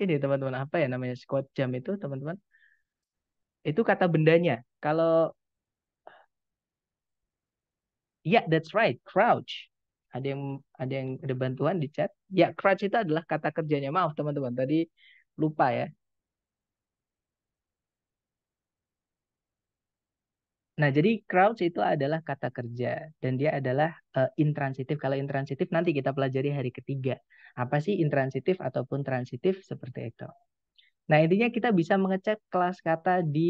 ini teman-teman apa ya namanya squat jam itu teman-teman itu kata bendanya. Kalau ya yeah, that's right crouch ada yang ada yang ada bantuan di chat ya crutch itu adalah kata kerjanya maaf teman-teman tadi lupa ya Nah, jadi crouch itu adalah kata kerja dan dia adalah uh, intransitif. Kalau intransitif nanti kita pelajari hari ketiga. Apa sih intransitif ataupun transitif seperti itu. Nah, intinya kita bisa mengecek kelas kata di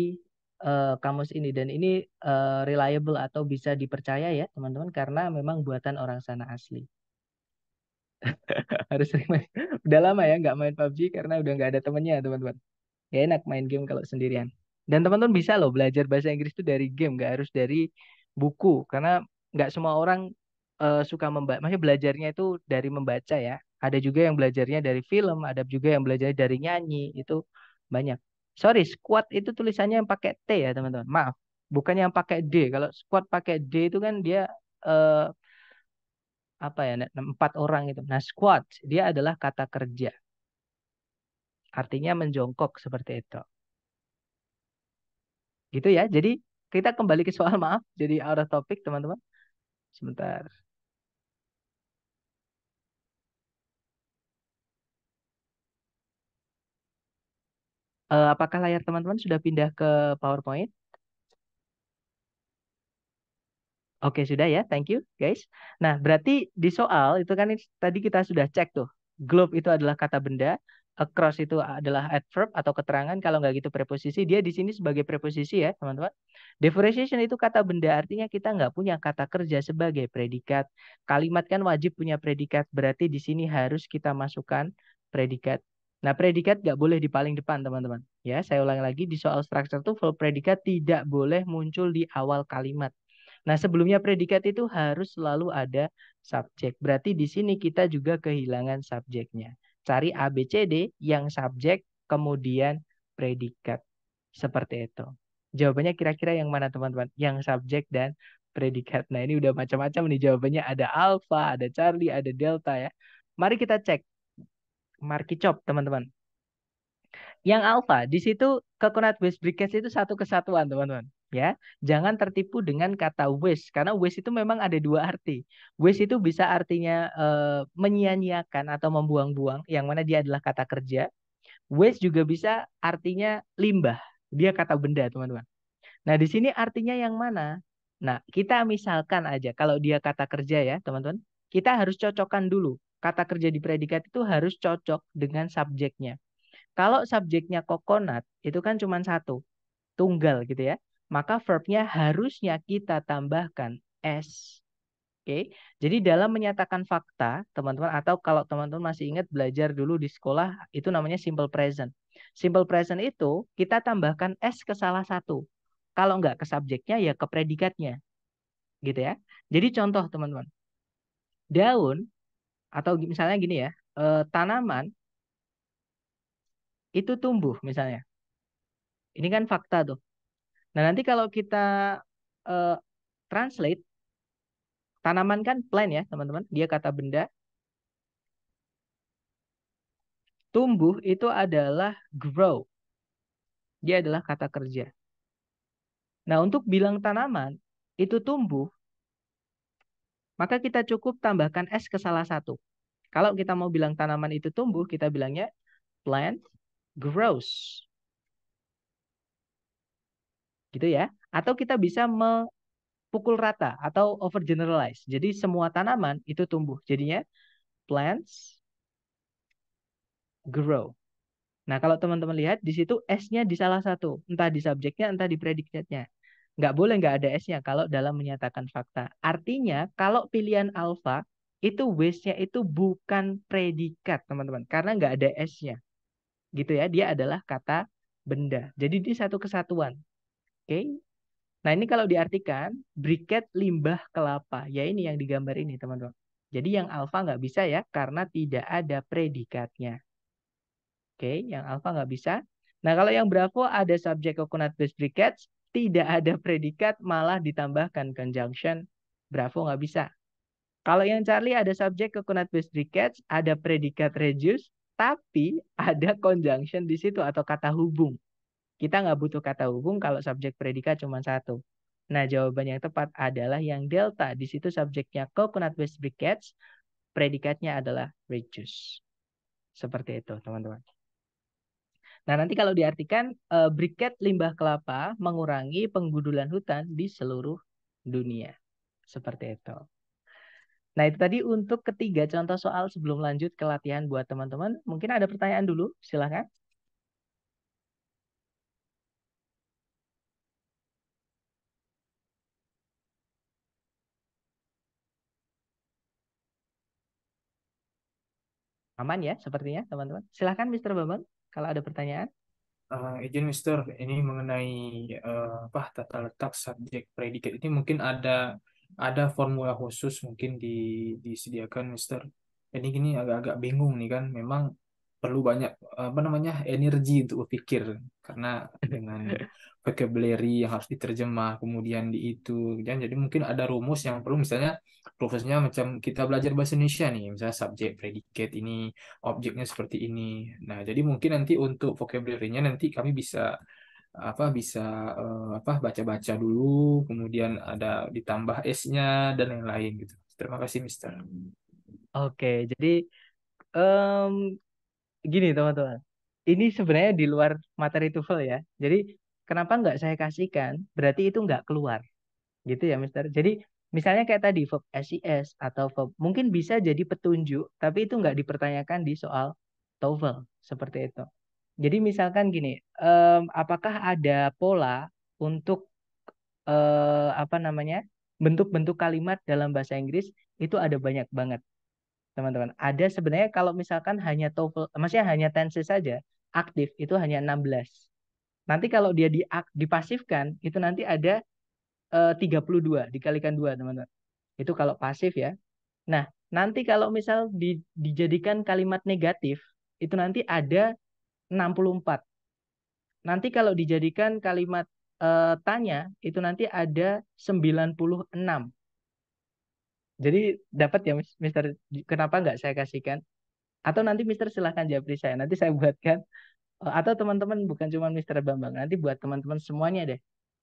uh, kamus ini dan ini uh, reliable atau bisa dipercaya ya teman-teman karena memang buatan orang sana asli. Harus sering main. Udah lama ya nggak main PUBG karena udah nggak ada temennya teman-teman. Ya enak main game kalau sendirian. Dan teman-teman bisa loh belajar bahasa Inggris itu dari game, nggak harus dari buku karena nggak semua orang uh, suka membaca. Maksudnya belajarnya itu dari membaca ya. Ada juga yang belajarnya dari film, ada juga yang belajarnya dari nyanyi itu banyak sorry squat itu tulisannya yang pakai T ya teman-teman maaf bukan yang pakai D kalau squat pakai D itu kan dia eh, apa ya empat orang itu nah squat dia adalah kata kerja artinya menjongkok seperti itu gitu ya jadi kita kembali ke soal maaf jadi out of topic teman-teman sebentar Uh, apakah layar teman-teman sudah pindah ke PowerPoint? Oke, sudah ya. Thank you, guys. Nah, berarti di soal itu kan tadi kita sudah cek tuh. Globe itu adalah kata benda, across itu adalah adverb atau keterangan kalau nggak gitu preposisi dia di sini sebagai preposisi ya teman-teman Deforestation itu kata benda artinya kita nggak punya kata kerja sebagai predikat kalimat kan wajib punya predikat berarti di sini harus kita masukkan predikat Nah, predikat nggak boleh di paling depan, teman-teman. Ya, saya ulangi lagi di soal structure tuh verb predikat tidak boleh muncul di awal kalimat. Nah, sebelumnya predikat itu harus selalu ada subjek. Berarti di sini kita juga kehilangan subjeknya. Cari ABCD yang subjek kemudian predikat. Seperti itu. Jawabannya kira-kira yang mana, teman-teman? Yang subjek dan predikat. Nah, ini udah macam-macam nih jawabannya. Ada alfa, ada Charlie, ada delta ya. Mari kita cek Chop teman-teman. Yang Alpha di situ coconut waste briquettes itu satu kesatuan, teman-teman. Ya, jangan tertipu dengan kata waste karena waste itu memang ada dua arti. Waste itu bisa artinya e, menyia-nyiakan atau membuang-buang, yang mana dia adalah kata kerja. Waste juga bisa artinya limbah, dia kata benda, teman-teman. Nah, di sini artinya yang mana? Nah, kita misalkan aja kalau dia kata kerja ya, teman-teman, kita harus cocokkan dulu kata kerja di predikat itu harus cocok dengan subjeknya. Kalau subjeknya coconut, itu kan cuma satu, tunggal gitu ya. Maka verbnya harusnya kita tambahkan s. Oke, jadi dalam menyatakan fakta, teman-teman, atau kalau teman-teman masih ingat belajar dulu di sekolah, itu namanya simple present. Simple present itu kita tambahkan S ke salah satu. Kalau enggak ke subjeknya, ya ke predikatnya. Gitu ya. Jadi contoh, teman-teman. Daun atau misalnya gini ya e, tanaman itu tumbuh misalnya ini kan fakta tuh nah nanti kalau kita e, translate tanaman kan plan ya teman-teman dia kata benda tumbuh itu adalah grow dia adalah kata kerja nah untuk bilang tanaman itu tumbuh maka kita cukup tambahkan S ke salah satu. Kalau kita mau bilang tanaman itu tumbuh, kita bilangnya plant grows. Gitu ya. Atau kita bisa pukul rata atau overgeneralize. Jadi semua tanaman itu tumbuh. Jadinya plants grow. Nah, kalau teman-teman lihat di situ S-nya di salah satu, entah di subjeknya, entah di predikatnya nggak boleh nggak ada S-nya kalau dalam menyatakan fakta. Artinya kalau pilihan alfa itu w nya itu bukan predikat teman-teman karena nggak ada S-nya. Gitu ya, dia adalah kata benda. Jadi di satu kesatuan. Oke. Okay? Nah, ini kalau diartikan briket limbah kelapa. Ya ini yang digambar ini, teman-teman. Jadi yang alfa nggak bisa ya karena tidak ada predikatnya. Oke, okay? yang alfa nggak bisa. Nah, kalau yang bravo ada subjek coconut based briquettes, tidak ada predikat malah ditambahkan conjunction Bravo nggak bisa. Kalau yang Charlie ada subjek coconut based briquettes, ada predikat reduce, tapi ada conjunction di situ atau kata hubung. Kita nggak butuh kata hubung kalau subjek predikat cuma satu. Nah, jawaban yang tepat adalah yang delta. Di situ subjeknya coconut based briquettes, predikatnya adalah reduce. Seperti itu, teman-teman. Nah, nanti kalau diartikan uh, briket limbah kelapa mengurangi penggundulan hutan di seluruh dunia. Seperti itu. Nah, itu tadi untuk ketiga contoh soal sebelum lanjut ke latihan buat teman-teman. Mungkin ada pertanyaan dulu, silahkan. Aman ya sepertinya teman-teman. Silahkan Mr. Bambang kalau ada pertanyaan. Uh, izin Mister, ini mengenai uh, apa tata letak subjek predikat ini mungkin ada ada formula khusus mungkin di, disediakan Mister. Ini gini agak-agak bingung nih kan, memang perlu banyak apa namanya energi untuk berpikir karena dengan vocabulary yang harus diterjemah kemudian di itu dan jadi mungkin ada rumus yang perlu misalnya prosesnya macam kita belajar bahasa Indonesia nih misalnya subjek predikat ini objeknya seperti ini nah jadi mungkin nanti untuk vocabulary-nya nanti kami bisa apa bisa uh, apa baca-baca dulu kemudian ada ditambah S-nya dan yang lain gitu terima kasih Mister oke jadi um, gini teman-teman ini sebenarnya di luar materi TOEFL ya. Jadi Kenapa nggak saya kasihkan? Berarti itu nggak keluar. Gitu ya, Mister. Jadi misalnya kayak tadi verb SIS atau verb mungkin bisa jadi petunjuk, tapi itu nggak dipertanyakan di soal TOEFL seperti itu. Jadi misalkan gini, um, apakah ada pola untuk uh, apa namanya bentuk-bentuk kalimat dalam bahasa Inggris itu ada banyak banget teman-teman. Ada sebenarnya kalau misalkan hanya TOEFL, maksudnya hanya tenses saja aktif itu hanya 16. Nanti kalau dia di, dipasifkan, itu nanti ada eh, puluh 32 dikalikan 2, teman-teman. Itu kalau pasif ya. Nah, nanti kalau misal di, dijadikan kalimat negatif, itu nanti ada 64. Nanti kalau dijadikan kalimat eh, tanya, itu nanti ada 96. Jadi dapat ya Mister, kenapa nggak saya kasihkan? Atau nanti Mister silahkan jawab saya, nanti saya buatkan Eh, atau teman-teman bukan cuma Mister Bambang, nanti buat teman-teman semuanya deh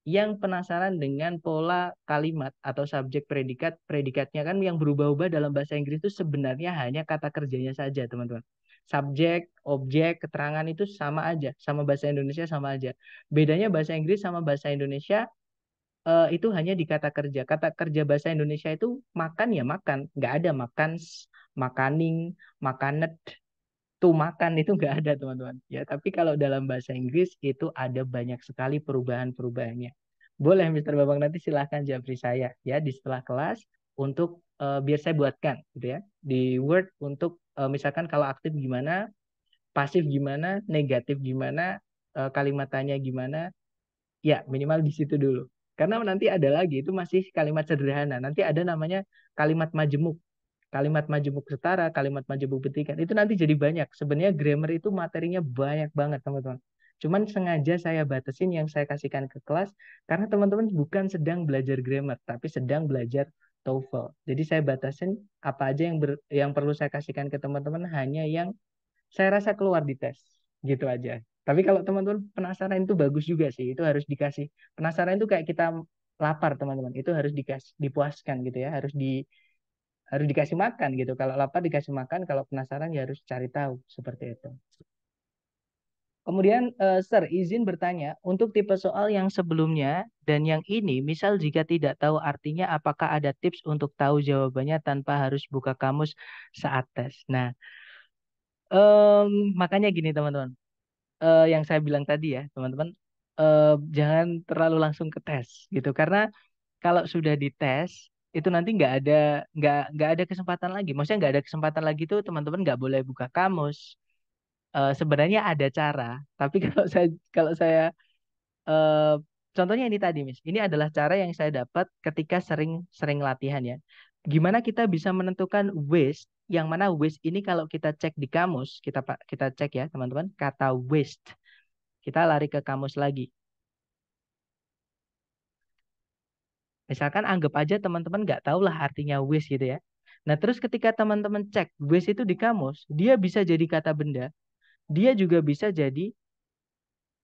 yang penasaran dengan pola kalimat atau subjek predikat, predikatnya kan yang berubah-ubah dalam bahasa Inggris itu sebenarnya hanya kata kerjanya saja, teman-teman. Subjek, objek, keterangan itu sama aja, sama bahasa Indonesia sama aja. Bedanya bahasa Inggris sama bahasa Indonesia uh, itu hanya di kata kerja. Kata kerja bahasa Indonesia itu makan ya makan, nggak ada makan, makaning, makanet, to makan itu nggak ada teman-teman ya tapi kalau dalam bahasa Inggris itu ada banyak sekali perubahan-perubahannya boleh Mr. Babang nanti silahkan japri saya ya di setelah kelas untuk uh, biar saya buatkan gitu ya di Word untuk uh, misalkan kalau aktif gimana pasif gimana negatif gimana uh, eh, kalimat tanya gimana ya minimal di situ dulu karena nanti ada lagi itu masih kalimat sederhana nanti ada namanya kalimat majemuk kalimat maju majemuk setara, kalimat maju majemuk betikan. Itu nanti jadi banyak. Sebenarnya grammar itu materinya banyak banget, teman-teman. Cuman sengaja saya batasin yang saya kasihkan ke kelas karena teman-teman bukan sedang belajar grammar, tapi sedang belajar TOEFL. Jadi saya batasin apa aja yang ber, yang perlu saya kasihkan ke teman-teman hanya yang saya rasa keluar di tes. Gitu aja. Tapi kalau teman-teman penasaran itu bagus juga sih. Itu harus dikasih. Penasaran itu kayak kita lapar teman-teman itu harus dikasih, dipuaskan gitu ya harus di harus dikasih makan gitu. Kalau lapar dikasih makan, kalau penasaran ya harus cari tahu seperti itu. Kemudian, uh, Sir, izin bertanya, untuk tipe soal yang sebelumnya dan yang ini, misal jika tidak tahu artinya, apakah ada tips untuk tahu jawabannya tanpa harus buka kamus saat tes? Nah, um, makanya gini teman-teman, uh, yang saya bilang tadi ya, teman-teman, uh, jangan terlalu langsung ke tes gitu, karena kalau sudah dites itu nanti nggak ada nggak nggak ada kesempatan lagi maksudnya nggak ada kesempatan lagi tuh teman-teman nggak boleh buka kamus uh, sebenarnya ada cara tapi kalau saya kalau saya uh, contohnya ini tadi mis ini adalah cara yang saya dapat ketika sering sering latihan ya gimana kita bisa menentukan waste yang mana waste ini kalau kita cek di kamus kita kita cek ya teman-teman kata waste kita lari ke kamus lagi Misalkan anggap aja teman-teman nggak tahu lah artinya wish gitu ya. Nah terus ketika teman-teman cek wish itu di kamus, dia bisa jadi kata benda, dia juga bisa jadi,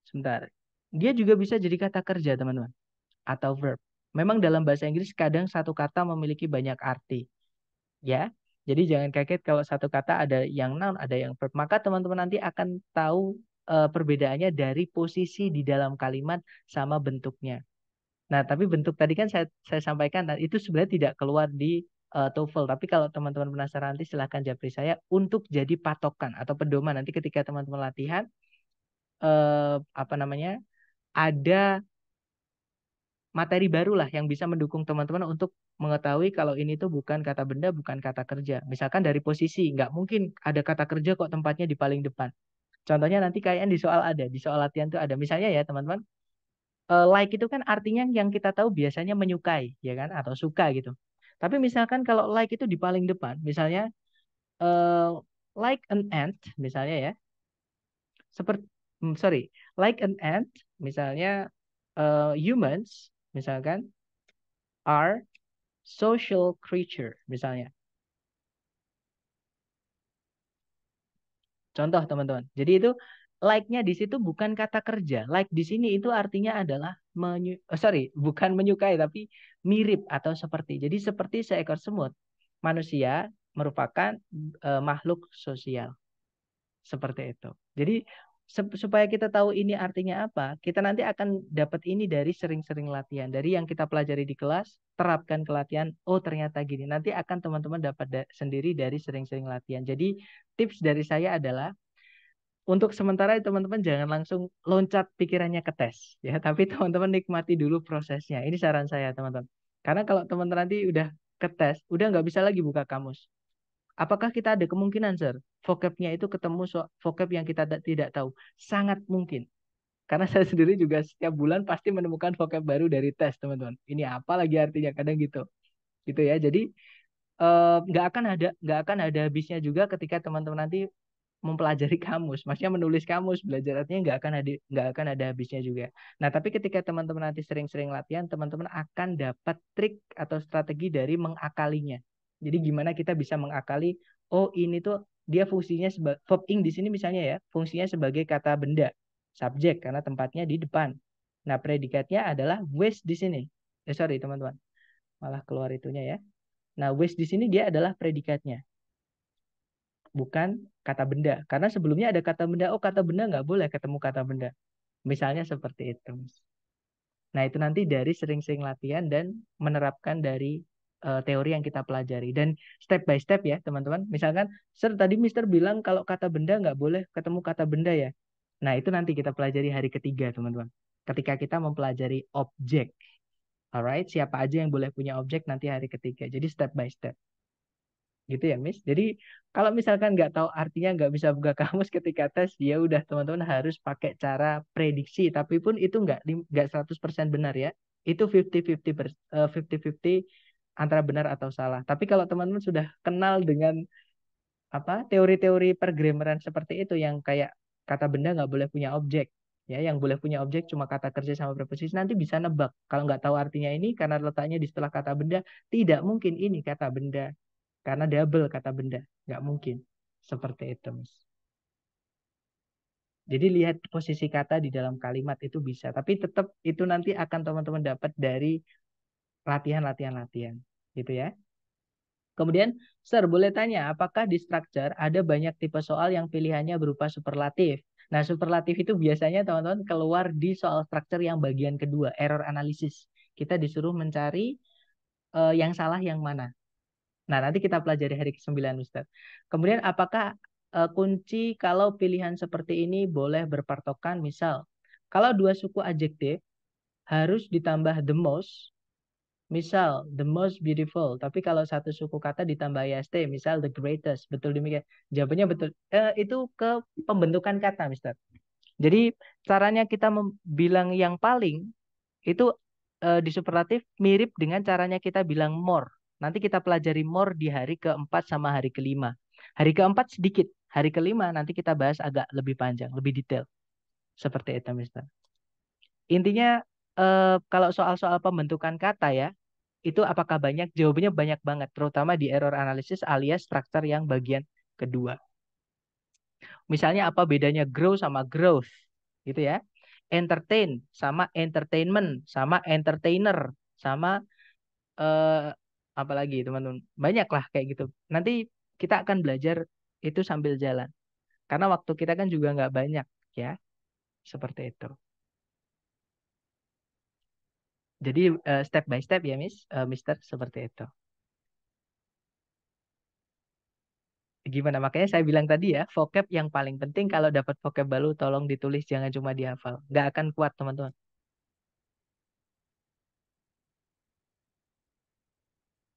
sebentar, dia juga bisa jadi kata kerja teman-teman, atau verb. Memang dalam bahasa Inggris kadang satu kata memiliki banyak arti. Ya, jadi jangan kaget kalau satu kata ada yang noun, ada yang verb. Maka teman-teman nanti akan tahu eh, perbedaannya dari posisi di dalam kalimat sama bentuknya. Nah, tapi bentuk tadi kan saya, saya sampaikan dan nah, itu sebenarnya tidak keluar di uh, TOEFL. Tapi kalau teman-teman penasaran nanti silahkan japri saya untuk jadi patokan atau pedoman nanti ketika teman-teman latihan uh, apa namanya ada materi barulah yang bisa mendukung teman-teman untuk mengetahui kalau ini tuh bukan kata benda, bukan kata kerja. Misalkan dari posisi, nggak mungkin ada kata kerja kok tempatnya di paling depan. Contohnya nanti kalian di soal ada, di soal latihan tuh ada. Misalnya ya teman-teman, Eh, like itu kan artinya yang kita tahu biasanya menyukai, ya kan, atau suka gitu. Tapi misalkan kalau like itu di paling depan, misalnya uh, like an ant, misalnya ya, seperti, hmm, sorry, like an ant, misalnya uh, humans, misalkan are social creature, misalnya. Contoh teman-teman. Jadi itu like-nya di situ bukan kata kerja. Like di sini itu artinya adalah menyu oh, sorry, bukan menyukai tapi mirip atau seperti. Jadi seperti seekor semut, manusia merupakan e, makhluk sosial. Seperti itu. Jadi supaya kita tahu ini artinya apa, kita nanti akan dapat ini dari sering-sering latihan. Dari yang kita pelajari di kelas, terapkan ke latihan, oh ternyata gini. Nanti akan teman-teman dapat da sendiri dari sering-sering latihan. Jadi tips dari saya adalah untuk sementara teman-teman jangan langsung loncat pikirannya ke tes ya, tapi teman-teman nikmati dulu prosesnya. Ini saran saya teman-teman. Karena kalau teman-teman nanti udah ke tes, udah nggak bisa lagi buka kamus. Apakah kita ada kemungkinan, sir, vocabnya itu ketemu so vocab yang kita tidak tahu? Sangat mungkin. Karena saya sendiri juga setiap bulan pasti menemukan vocab baru dari tes, teman-teman. Ini apa lagi artinya? Kadang gitu. Gitu ya. Jadi eh, nggak uh, akan ada nggak akan ada habisnya juga ketika teman-teman nanti mempelajari kamus, maksudnya menulis kamus, belajar artinya nggak akan ada nggak akan ada habisnya juga. Nah, tapi ketika teman-teman nanti sering-sering latihan, teman-teman akan dapat trik atau strategi dari mengakalinya. Jadi gimana kita bisa mengakali, oh ini tuh dia fungsinya sebagai verb ing di sini misalnya ya, fungsinya sebagai kata benda, subjek karena tempatnya di depan. Nah, predikatnya adalah waste di sini. Eh sorry teman-teman, malah keluar itunya ya. Nah, wish di sini dia adalah predikatnya bukan kata benda. Karena sebelumnya ada kata benda, oh kata benda nggak boleh ketemu kata benda. Misalnya seperti itu. Nah itu nanti dari sering-sering latihan dan menerapkan dari uh, teori yang kita pelajari. Dan step by step ya teman-teman. Misalkan, Sir tadi Mister bilang kalau kata benda nggak boleh ketemu kata benda ya. Nah itu nanti kita pelajari hari ketiga teman-teman. Ketika kita mempelajari objek. Alright, siapa aja yang boleh punya objek nanti hari ketiga. Jadi step by step gitu ya Miss. Jadi kalau misalkan nggak tahu artinya nggak bisa buka kamus ketika tes ya udah teman-teman harus pakai cara prediksi tapi pun itu nggak nggak 100% benar ya. Itu 50-50 50-50 eh, antara benar atau salah. Tapi kalau teman-teman sudah kenal dengan apa teori-teori pergrameran seperti itu yang kayak kata benda nggak boleh punya objek ya yang boleh punya objek cuma kata kerja sama preposisi nanti bisa nebak kalau nggak tahu artinya ini karena letaknya di setelah kata benda tidak mungkin ini kata benda karena double kata benda. Nggak mungkin. Seperti itu, Mas. Jadi lihat posisi kata di dalam kalimat itu bisa. Tapi tetap itu nanti akan teman-teman dapat dari latihan-latihan-latihan. Gitu ya. Kemudian, Sir, boleh tanya, apakah di structure ada banyak tipe soal yang pilihannya berupa superlatif? Nah, superlatif itu biasanya teman-teman keluar di soal structure yang bagian kedua, error analysis Kita disuruh mencari uh, yang salah yang mana. Nah, nanti kita pelajari hari ke-9, Mister. Kemudian, apakah uh, kunci kalau pilihan seperti ini boleh berpartokan? Misal, kalau dua suku adjektif harus ditambah the most, misal the most beautiful, tapi kalau satu suku kata ditambah IST, misal the greatest, betul demikian. Jawabannya betul. Uh, itu ke pembentukan kata, Mister. Jadi, caranya kita bilang yang paling itu uh, di superlatif mirip dengan caranya kita bilang more Nanti kita pelajari more di hari keempat sama hari kelima. Hari keempat sedikit, hari kelima nanti kita bahas agak lebih panjang, lebih detail. Seperti itu, Mister. Intinya eh, kalau soal-soal pembentukan kata ya, itu apakah banyak? Jawabannya banyak banget, terutama di error analysis alias struktur yang bagian kedua. Misalnya apa bedanya grow sama growth, gitu ya? Entertain sama entertainment sama entertainer sama eh, apalagi teman-teman banyak lah kayak gitu nanti kita akan belajar itu sambil jalan karena waktu kita kan juga nggak banyak ya seperti itu jadi uh, step by step ya miss uh, mister seperti itu gimana makanya saya bilang tadi ya vocab yang paling penting kalau dapat vocab baru tolong ditulis jangan cuma dihafal nggak akan kuat teman-teman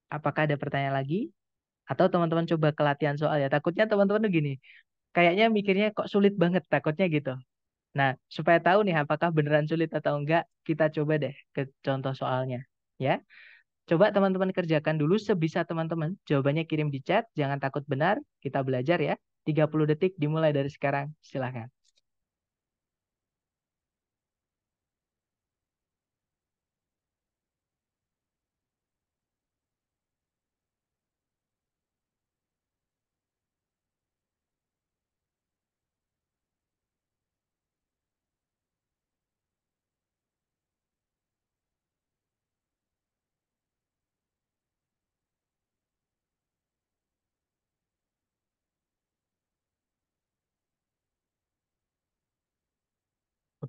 Apakah ada pertanyaan lagi? Atau teman-teman coba ke latihan soal ya. Takutnya teman-teman tuh gini, kayaknya mikirnya kok sulit banget, takutnya gitu. Nah, supaya tahu nih apakah beneran sulit atau enggak, kita coba deh ke contoh soalnya. ya. Coba teman-teman kerjakan dulu sebisa teman-teman. Jawabannya kirim di chat, jangan takut benar, kita belajar ya. 30 detik dimulai dari sekarang, silahkan.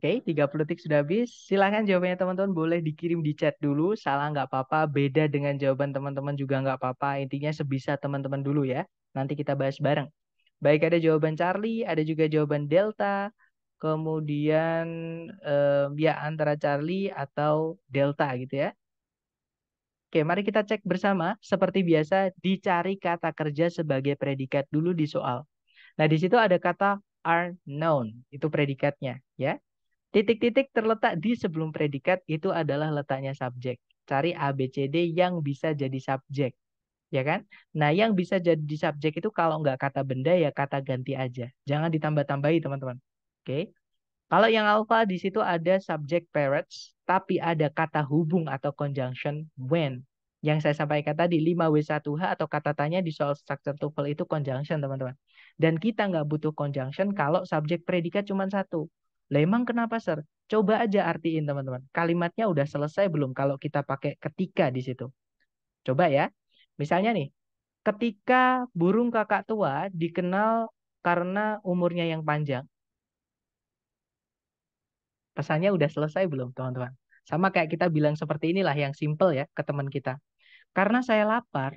Oke, okay, 30 detik sudah habis. Silahkan jawabannya teman-teman boleh dikirim di chat dulu. Salah nggak apa-apa, beda dengan jawaban teman-teman juga nggak apa-apa. Intinya sebisa teman-teman dulu ya. Nanti kita bahas bareng. Baik ada jawaban Charlie, ada juga jawaban Delta. Kemudian eh, ya antara Charlie atau Delta gitu ya. Oke, mari kita cek bersama. Seperti biasa, dicari kata kerja sebagai predikat dulu di soal. Nah, di situ ada kata are known. Itu predikatnya, ya. Titik-titik terletak di sebelum predikat itu adalah letaknya subjek. Cari ABCD yang bisa jadi subjek. Ya kan? Nah, yang bisa jadi subjek itu kalau nggak kata benda ya kata ganti aja. Jangan ditambah-tambahi, teman-teman. Oke. Kalau yang alfa di situ ada subjek parents, tapi ada kata hubung atau conjunction when. Yang saya sampaikan tadi 5W1H atau kata tanya di soal structure TOEFL itu conjunction, teman-teman. Dan kita nggak butuh conjunction kalau subjek predikat cuma satu. Lah emang kenapa sir? Coba aja artiin teman-teman. Kalimatnya udah selesai belum kalau kita pakai ketika di situ. Coba ya. Misalnya nih, ketika burung kakak tua dikenal karena umurnya yang panjang. Pesannya udah selesai belum teman-teman? Sama kayak kita bilang seperti inilah yang simple ya ke teman kita. Karena saya lapar,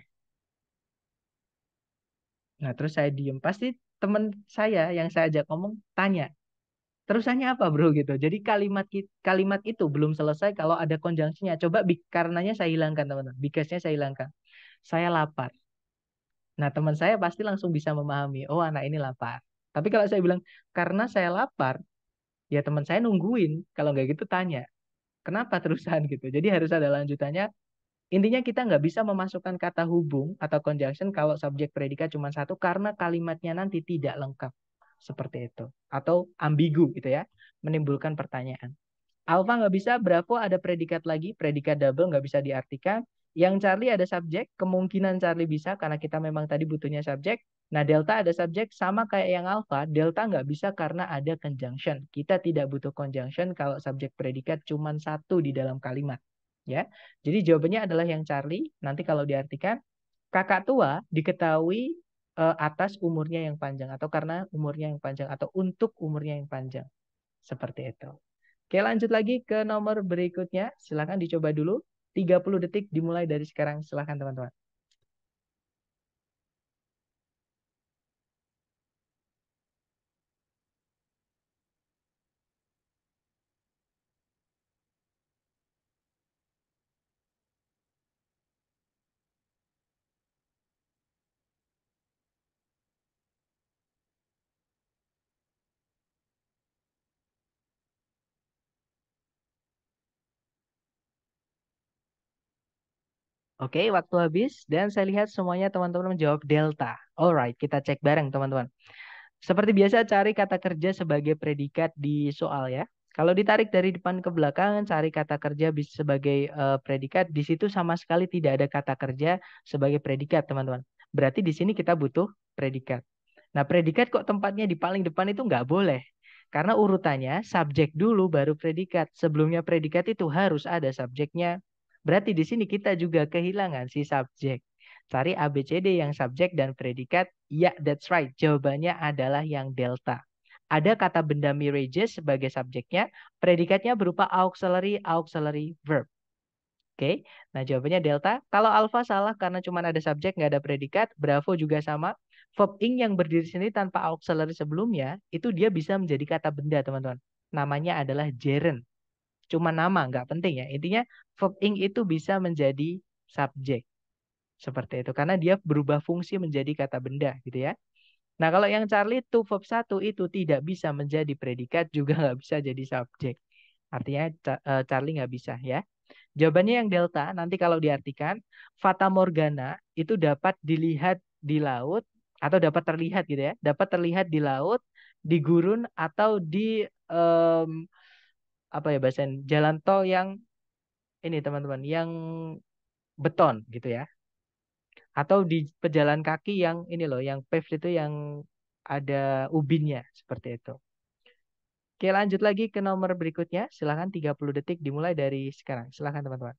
Nah, terus saya diem. Pasti teman saya yang saya ajak ngomong tanya, terusannya apa bro gitu. Jadi kalimat kalimat itu belum selesai kalau ada konjungsinya. Coba karenanya saya hilangkan teman-teman. because-nya saya hilangkan. Saya lapar. Nah teman saya pasti langsung bisa memahami. Oh anak ini lapar. Tapi kalau saya bilang karena saya lapar, ya teman saya nungguin. Kalau nggak gitu tanya. Kenapa terusan gitu. Jadi harus ada lanjutannya. Intinya kita nggak bisa memasukkan kata hubung atau conjunction kalau subjek predikat cuma satu karena kalimatnya nanti tidak lengkap seperti itu atau ambigu gitu ya menimbulkan pertanyaan alfa nggak bisa bravo ada predikat lagi predikat double nggak bisa diartikan yang Charlie ada subjek kemungkinan Charlie bisa karena kita memang tadi butuhnya subjek nah delta ada subjek sama kayak yang alfa delta nggak bisa karena ada conjunction kita tidak butuh conjunction kalau subjek predikat cuma satu di dalam kalimat ya jadi jawabannya adalah yang Charlie nanti kalau diartikan kakak tua diketahui uh, atas umurnya yang panjang atau karena umurnya yang panjang atau untuk umurnya yang panjang. Seperti itu. Oke, lanjut lagi ke nomor berikutnya. Silakan dicoba dulu. 30 detik dimulai dari sekarang. Silakan teman-teman. Oke, waktu habis dan saya lihat semuanya teman-teman menjawab delta. Alright, kita cek bareng teman-teman. Seperti biasa cari kata kerja sebagai predikat di soal ya. Kalau ditarik dari depan ke belakang, cari kata kerja sebagai uh, predikat. Di situ sama sekali tidak ada kata kerja sebagai predikat, teman-teman. Berarti di sini kita butuh predikat. Nah, predikat kok tempatnya di paling depan itu nggak boleh. Karena urutannya subjek dulu baru predikat. Sebelumnya predikat itu harus ada subjeknya, Berarti di sini kita juga kehilangan si subjek. Cari ABCD yang subjek dan predikat. Ya, that's right. Jawabannya adalah yang delta. Ada kata benda mirages sebagai subjeknya. Predikatnya berupa auxiliary auxiliary verb. Oke, okay. nah jawabannya delta. Kalau alfa salah karena cuma ada subjek nggak ada predikat. Bravo juga sama. Verb ing yang berdiri sini tanpa auxiliary sebelumnya itu dia bisa menjadi kata benda teman-teman. Namanya adalah gerund cuma nama nggak penting ya intinya verb ing itu bisa menjadi subjek seperti itu karena dia berubah fungsi menjadi kata benda gitu ya nah kalau yang Charlie to verb satu itu tidak bisa menjadi predikat juga nggak bisa jadi subjek artinya e, Charlie nggak bisa ya Jawabannya yang delta nanti kalau diartikan fata morgana itu dapat dilihat di laut atau dapat terlihat gitu ya, dapat terlihat di laut, di gurun atau di um, apa ya bahasa jalan tol yang ini teman-teman yang beton gitu ya atau di pejalan kaki yang ini loh yang paved itu yang ada ubinnya seperti itu Oke lanjut lagi ke nomor berikutnya silahkan 30 detik dimulai dari sekarang silahkan teman-teman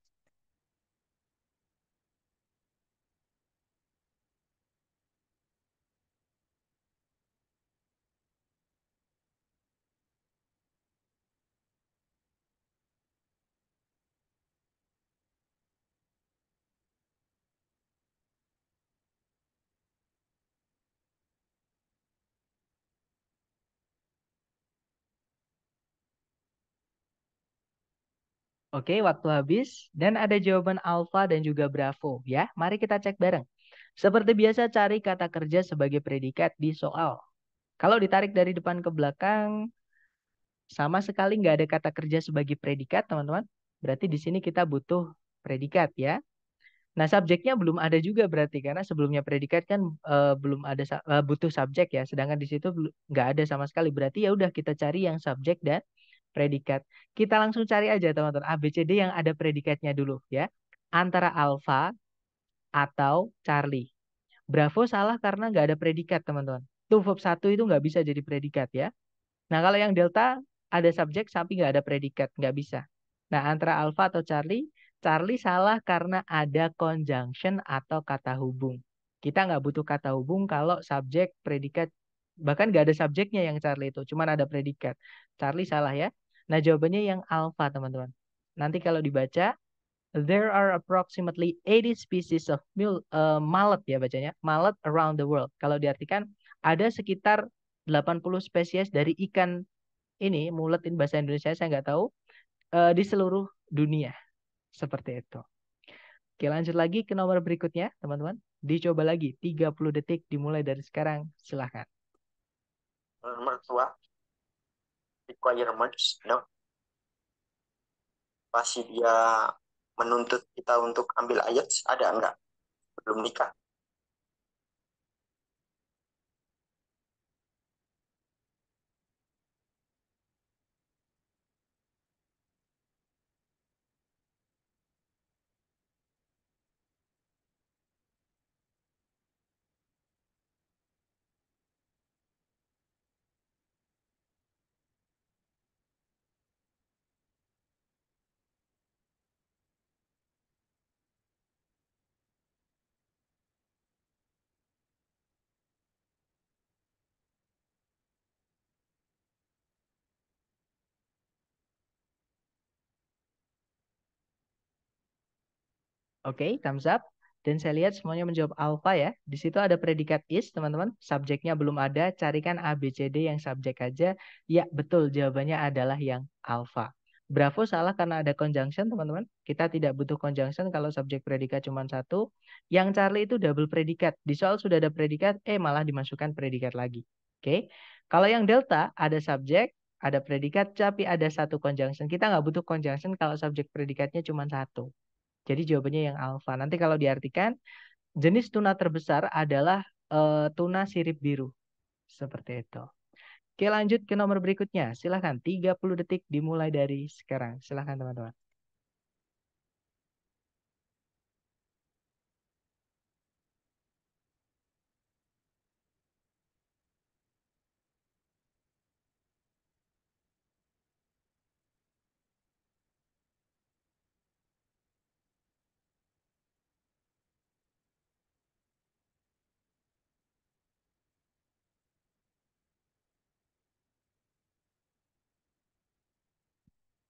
Oke, waktu habis dan ada jawaban alfa dan juga bravo ya. Mari kita cek bareng. Seperti biasa cari kata kerja sebagai predikat di soal. Kalau ditarik dari depan ke belakang sama sekali nggak ada kata kerja sebagai predikat, teman-teman. Berarti di sini kita butuh predikat ya. Nah, subjeknya belum ada juga berarti karena sebelumnya predikat kan e, belum ada e, butuh subjek ya. Sedangkan di situ nggak ada sama sekali. Berarti ya udah kita cari yang subjek dan predikat. Kita langsung cari aja teman-teman ABCD yang ada predikatnya dulu ya. Antara Alpha atau Charlie. Bravo salah karena nggak ada predikat teman-teman. Tuh verb 1 itu nggak bisa jadi predikat ya. Nah kalau yang Delta ada subjek tapi nggak ada predikat, nggak bisa. Nah antara Alpha atau Charlie, Charlie salah karena ada conjunction atau kata hubung. Kita nggak butuh kata hubung kalau subjek, predikat, bahkan nggak ada subjeknya yang Charlie itu, cuman ada predikat. Charlie salah ya. Nah, jawabannya yang alpha teman-teman. Nanti kalau dibaca, there are approximately 80 species of mule, uh, mallet ya bacanya, mallet around the world. Kalau diartikan, ada sekitar 80 spesies dari ikan ini, mulet in bahasa Indonesia, saya nggak tahu, uh, di seluruh dunia. Seperti itu. Oke, lanjut lagi ke nomor berikutnya, teman-teman. Dicoba lagi, 30 detik dimulai dari sekarang. Silahkan. Mertua requirements, no? Pasti dia menuntut kita untuk ambil ayat, ada enggak? Belum nikah. Oke, okay, thumbs up. Dan saya lihat semuanya menjawab alpha ya. Di situ ada predikat is, teman-teman. Subjeknya belum ada, carikan A, B, C, D yang subjek aja. Ya, betul. Jawabannya adalah yang alpha. Bravo salah karena ada conjunction, teman-teman. Kita tidak butuh conjunction kalau subjek predikat cuma satu. Yang Charlie itu double predikat. Di soal sudah ada predikat, eh malah dimasukkan predikat lagi. Oke. Okay? Kalau yang delta, ada subjek, ada predikat, tapi ada satu conjunction. Kita nggak butuh conjunction kalau subjek predikatnya cuma satu. Jadi jawabannya yang alfa. Nanti kalau diartikan jenis tuna terbesar adalah uh, tuna sirip biru. Seperti itu. Oke, lanjut ke nomor berikutnya. Silahkan 30 detik dimulai dari sekarang. Silahkan teman-teman.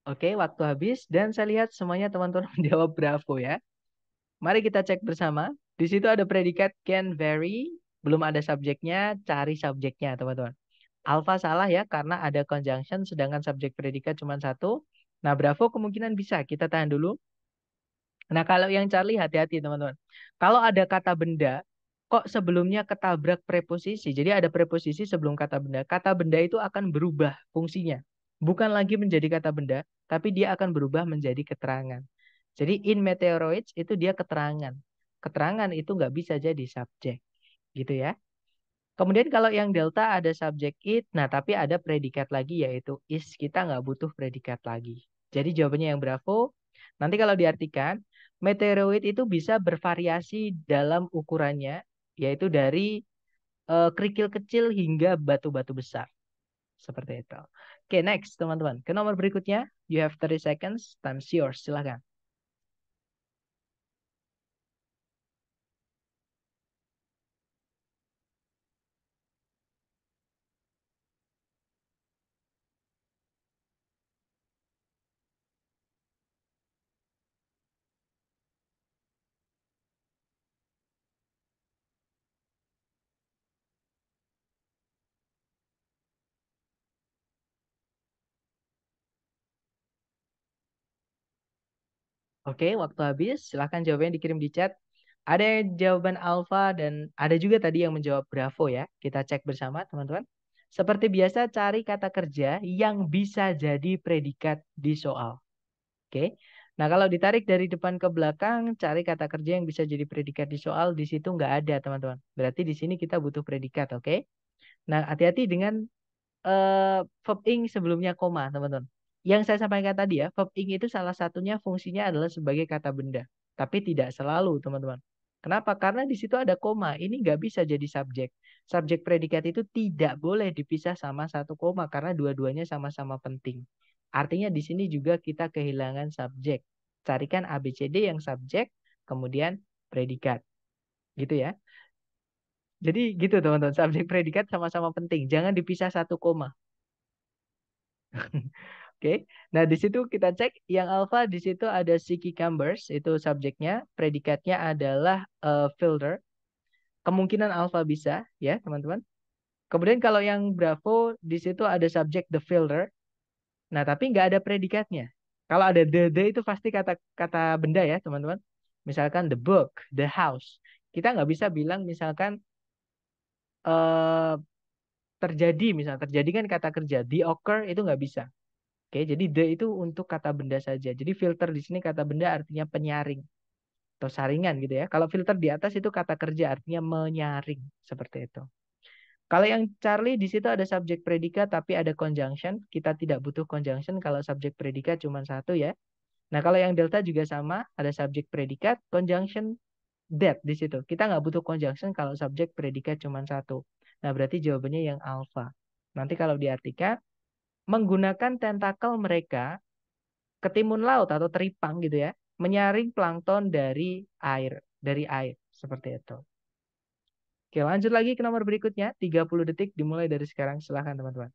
Oke, waktu habis dan saya lihat semuanya teman-teman menjawab bravo ya. Mari kita cek bersama. Di situ ada predikat can vary, belum ada subjeknya, cari subjeknya teman-teman. Alfa salah ya karena ada conjunction sedangkan subjek predikat cuma satu. Nah, bravo kemungkinan bisa, kita tahan dulu. Nah, kalau yang Charlie hati-hati teman-teman. Kalau ada kata benda, kok sebelumnya ketabrak preposisi. Jadi ada preposisi sebelum kata benda. Kata benda itu akan berubah fungsinya bukan lagi menjadi kata benda, tapi dia akan berubah menjadi keterangan. Jadi in meteoroids itu dia keterangan. Keterangan itu nggak bisa jadi subjek. Gitu ya. Kemudian kalau yang delta ada subjek it, nah tapi ada predikat lagi yaitu is. Kita nggak butuh predikat lagi. Jadi jawabannya yang bravo. Nanti kalau diartikan, meteoroid itu bisa bervariasi dalam ukurannya, yaitu dari e, kerikil kecil hingga batu-batu besar. Seperti itu. Oke, okay, next teman-teman. Ke nomor berikutnya, you have 30 seconds, time's yours. Silahkan. Oke, waktu habis. Silahkan jawabannya dikirim di chat. Ada jawaban alfa dan ada juga tadi yang menjawab Bravo ya. Kita cek bersama teman-teman. Seperti biasa cari kata kerja yang bisa jadi predikat di soal. Oke. Nah kalau ditarik dari depan ke belakang cari kata kerja yang bisa jadi predikat di soal di situ nggak ada teman-teman. Berarti di sini kita butuh predikat. Oke. Nah hati-hati dengan uh, verb ing sebelumnya koma teman-teman yang saya sampaikan tadi ya, verb ing itu salah satunya fungsinya adalah sebagai kata benda. Tapi tidak selalu, teman-teman. Kenapa? Karena di situ ada koma. Ini nggak bisa jadi subjek. Subjek predikat itu tidak boleh dipisah sama satu koma karena dua-duanya sama-sama penting. Artinya di sini juga kita kehilangan subjek. Carikan ABCD yang subjek, kemudian predikat. Gitu ya. Jadi gitu teman-teman, subjek predikat sama-sama penting. Jangan dipisah satu koma. Oke. Okay. Nah, di situ kita cek yang alfa di situ ada cucumbers itu subjeknya, predikatnya adalah uh, filter. Kemungkinan alfa bisa ya, teman-teman. Kemudian kalau yang bravo di situ ada subjek the filter. Nah, tapi nggak ada predikatnya. Kalau ada the the itu pasti kata kata benda ya, teman-teman. Misalkan the book, the house. Kita nggak bisa bilang misalkan uh, terjadi misalnya terjadi kan kata kerja the occur itu nggak bisa Oke, jadi de itu untuk kata benda saja. Jadi filter di sini kata benda artinya penyaring atau saringan gitu ya. Kalau filter di atas itu kata kerja artinya menyaring seperti itu. Kalau yang Charlie di situ ada subjek predikat tapi ada conjunction. Kita tidak butuh conjunction kalau subjek predikat cuma satu ya. Nah kalau yang delta juga sama ada subjek predikat, conjunction, that di situ. Kita nggak butuh conjunction kalau subjek predikat cuma satu. Nah berarti jawabannya yang alpha. Nanti kalau diartikan menggunakan tentakel mereka ke timun laut atau teripang gitu ya, menyaring plankton dari air, dari air seperti itu. Oke, lanjut lagi ke nomor berikutnya. 30 detik dimulai dari sekarang. Silahkan teman-teman.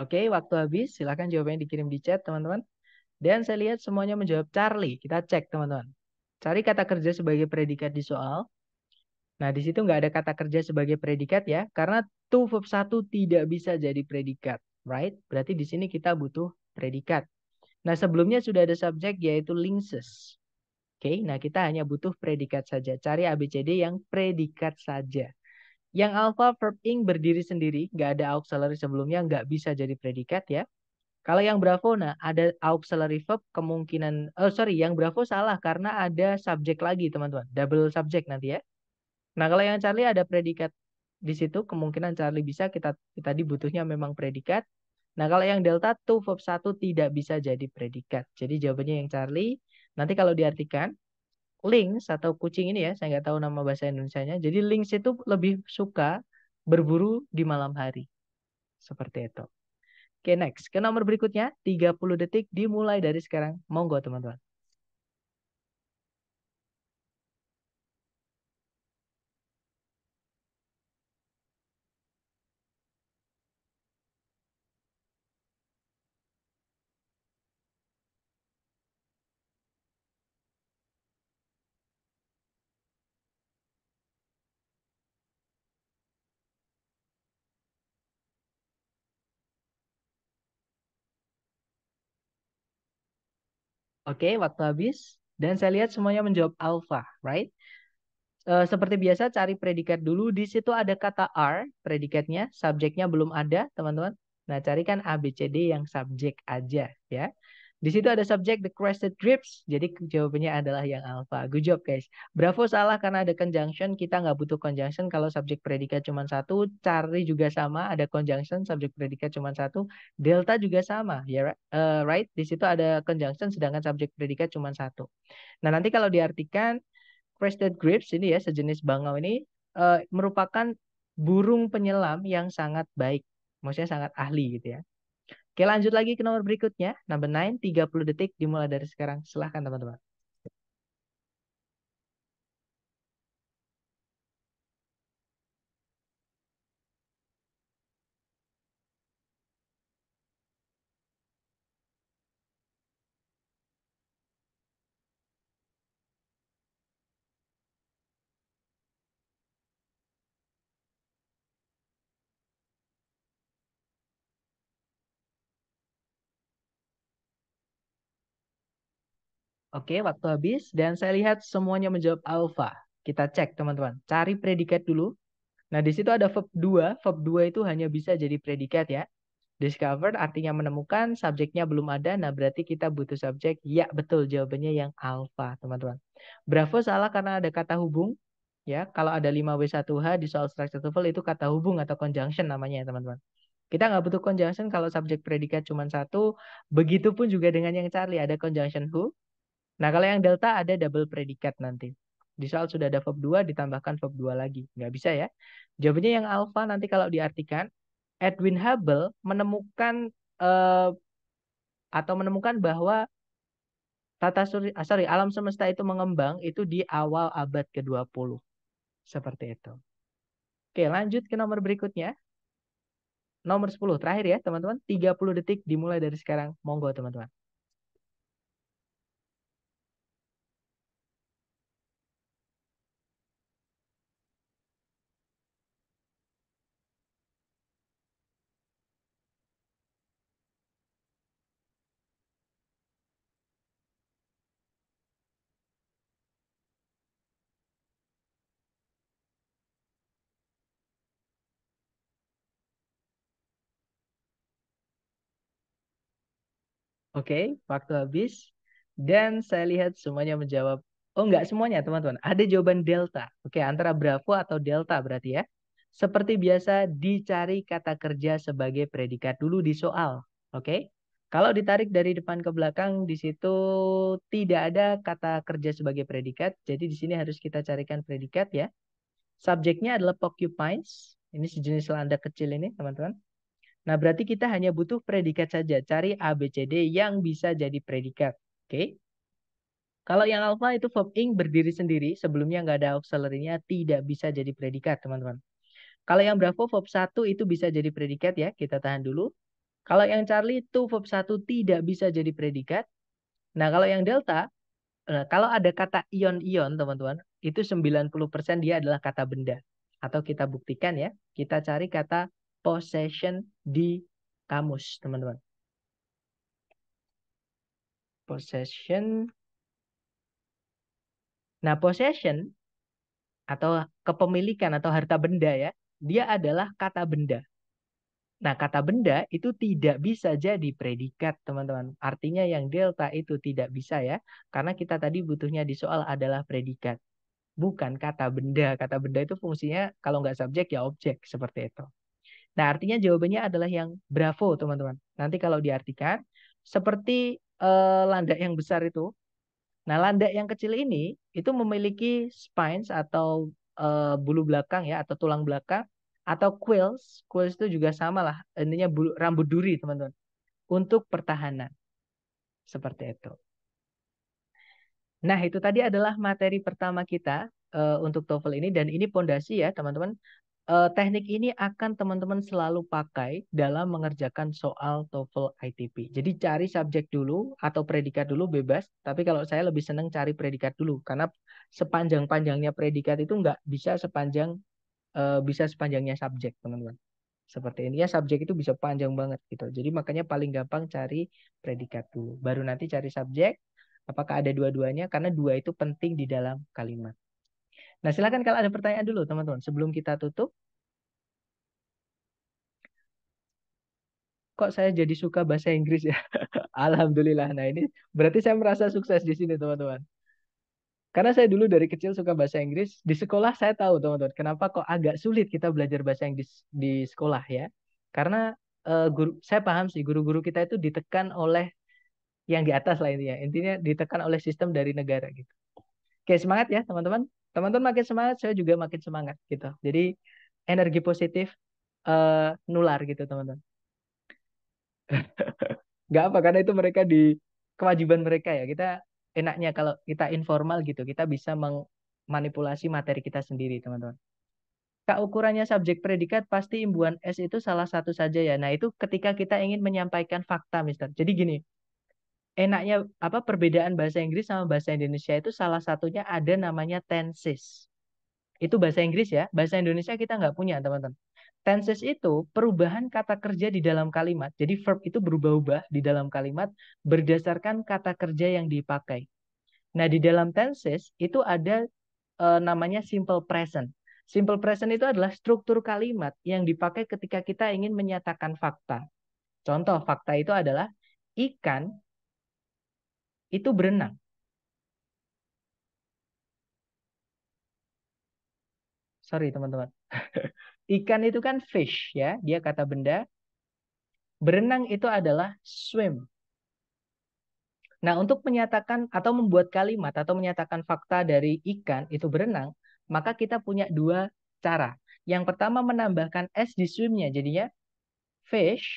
Oke, waktu habis. Silahkan jawabannya dikirim di chat, teman-teman. Dan saya lihat semuanya menjawab Charlie. Kita cek, teman-teman. Cari kata kerja sebagai predikat di soal. Nah, di situ nggak ada kata kerja sebagai predikat ya. Karena to verb 1 tidak bisa jadi predikat. Right? Berarti di sini kita butuh predikat. Nah, sebelumnya sudah ada subjek yaitu links. Oke, okay, nah kita hanya butuh predikat saja. Cari ABCD yang predikat saja. Yang alpha verb ing berdiri sendiri, nggak ada auxiliary sebelumnya, nggak bisa jadi predikat ya. Kalau yang bravo, nah ada auxiliary verb kemungkinan, oh sorry, yang bravo salah karena ada subjek lagi teman-teman, double subjek nanti ya. Nah kalau yang Charlie ada predikat di situ kemungkinan Charlie bisa kita kita dibutuhnya memang predikat. Nah kalau yang delta tuh verb satu tidak bisa jadi predikat. Jadi jawabannya yang Charlie. Nanti kalau diartikan lynx atau kucing ini ya, saya nggak tahu nama bahasa Indonesia-nya. Jadi lynx itu lebih suka berburu di malam hari. Seperti itu. Oke, next. Ke nomor berikutnya, 30 detik dimulai dari sekarang. Monggo, teman-teman. Oke, okay, waktu habis. Dan saya lihat semuanya menjawab alpha, right? Uh, seperti biasa cari predikat dulu. Di situ ada kata R, predikatnya. Subjeknya belum ada, teman-teman. Nah, carikan ABCD yang subjek aja, ya. Di situ ada subjek The Crested Grips. Jadi jawabannya adalah yang alpha. Good job guys. Bravo salah karena ada conjunction. Kita nggak butuh conjunction kalau subjek predikat cuma satu. Cari juga sama. Ada conjunction. Subjek predikat cuma satu. Delta juga sama. Ya, uh, right. Di situ ada conjunction. Sedangkan subjek predikat cuma satu. Nah nanti kalau diartikan Crested Grips ini ya sejenis bangau ini uh, merupakan burung penyelam yang sangat baik. Maksudnya sangat ahli gitu ya. Oke lanjut lagi ke nomor berikutnya. Number 9, 30 detik dimulai dari sekarang. Silahkan teman-teman. Oke, waktu habis dan saya lihat semuanya menjawab alfa. Kita cek teman-teman. Cari predikat dulu. Nah, di situ ada verb 2. Verb 2 itu hanya bisa jadi predikat ya. Discovered artinya menemukan, subjeknya belum ada. Nah, berarti kita butuh subjek. Ya, betul jawabannya yang alfa, teman-teman. Bravo salah karena ada kata hubung. Ya, kalau ada 5W1H di soal structure tuple itu kata hubung atau conjunction namanya ya, teman-teman. Kita nggak butuh conjunction kalau subjek predikat cuma satu. Begitupun juga dengan yang Charlie ada conjunction who. Nah, kalau yang delta ada double predikat nanti. Di soal sudah ada verb 2 ditambahkan verb 2 lagi. Nggak bisa ya. Jawabannya yang alpha nanti kalau diartikan, Edwin Hubble menemukan eh, atau menemukan bahwa tata suri ah, sorry, alam semesta itu mengembang itu di awal abad ke-20. Seperti itu. Oke, lanjut ke nomor berikutnya. Nomor 10, terakhir ya teman-teman. 30 detik dimulai dari sekarang. Monggo teman-teman. Oke, okay, waktu habis. Dan saya lihat semuanya menjawab. Oh, enggak semuanya, teman-teman. Ada jawaban delta. Oke, okay, antara bravo atau delta berarti ya. Seperti biasa, dicari kata kerja sebagai predikat dulu di soal. Oke. Okay? Kalau ditarik dari depan ke belakang, di situ tidak ada kata kerja sebagai predikat. Jadi di sini harus kita carikan predikat ya. Subjeknya adalah porcupines. Ini sejenis landak kecil ini, teman-teman. Nah, berarti kita hanya butuh predikat saja. Cari A, B, C, D yang bisa jadi predikat. Oke? Kalau yang alpha itu verb ing berdiri sendiri, sebelumnya nggak ada auxiliary-nya, tidak bisa jadi predikat, teman-teman. Kalau yang bravo verb 1 itu bisa jadi predikat ya, kita tahan dulu. Kalau yang Charlie itu verb 1 tidak bisa jadi predikat. Nah, kalau yang delta, nah, kalau ada kata ion-ion, teman-teman, itu 90% dia adalah kata benda. Atau kita buktikan ya, kita cari kata possession di kamus, teman-teman. Possession. Nah, possession atau kepemilikan atau harta benda ya, dia adalah kata benda. Nah, kata benda itu tidak bisa jadi predikat, teman-teman. Artinya yang delta itu tidak bisa ya, karena kita tadi butuhnya di soal adalah predikat. Bukan kata benda. Kata benda itu fungsinya kalau nggak subjek ya objek, seperti itu. Nah, artinya jawabannya adalah yang bravo, teman-teman. Nanti kalau diartikan, seperti eh, landak yang besar itu. Nah, landak yang kecil ini, itu memiliki spines atau eh, bulu belakang ya, atau tulang belakang, atau quills. Quills itu juga sama lah, intinya bulu, rambut duri, teman-teman. Untuk pertahanan. Seperti itu. Nah, itu tadi adalah materi pertama kita uh, untuk TOEFL ini dan ini pondasi ya, teman-teman eh, teknik ini akan teman-teman selalu pakai dalam mengerjakan soal TOEFL ITP. Jadi cari subjek dulu atau predikat dulu bebas, tapi kalau saya lebih senang cari predikat dulu karena sepanjang-panjangnya predikat itu nggak bisa sepanjang eh, bisa sepanjangnya subjek, teman-teman. Seperti ini ya subjek itu bisa panjang banget gitu. Jadi makanya paling gampang cari predikat dulu. Baru nanti cari subjek apakah ada dua-duanya karena dua itu penting di dalam kalimat. Nah, silakan kalau ada pertanyaan dulu, teman-teman, sebelum kita tutup. Kok saya jadi suka bahasa Inggris ya? Alhamdulillah. Nah, ini berarti saya merasa sukses di sini, teman-teman. Karena saya dulu dari kecil suka bahasa Inggris. Di sekolah saya tahu, teman-teman, kenapa kok agak sulit kita belajar bahasa Inggris di sekolah ya. Karena uh, guru, saya paham sih, guru-guru kita itu ditekan oleh yang di atas lah intinya. Intinya ditekan oleh sistem dari negara gitu. Oke, semangat ya teman-teman teman-teman makin semangat saya juga makin semangat gitu jadi energi positif uh, nular gitu teman-teman nggak apa karena itu mereka di kewajiban mereka ya kita enaknya kalau kita informal gitu kita bisa memanipulasi materi kita sendiri teman-teman Kak ukurannya subjek predikat pasti imbuhan S itu salah satu saja ya. Nah itu ketika kita ingin menyampaikan fakta, Mister. Jadi gini, enaknya apa perbedaan bahasa Inggris sama bahasa Indonesia itu salah satunya ada namanya tenses. Itu bahasa Inggris ya, bahasa Indonesia kita nggak punya teman-teman. Tenses itu perubahan kata kerja di dalam kalimat. Jadi verb itu berubah-ubah di dalam kalimat berdasarkan kata kerja yang dipakai. Nah di dalam tenses itu ada e, namanya simple present. Simple present itu adalah struktur kalimat yang dipakai ketika kita ingin menyatakan fakta. Contoh fakta itu adalah ikan itu berenang. Sorry teman-teman. Ikan itu kan fish ya, dia kata benda. Berenang itu adalah swim. Nah, untuk menyatakan atau membuat kalimat atau menyatakan fakta dari ikan itu berenang, maka kita punya dua cara. Yang pertama menambahkan s di swimnya, jadinya fish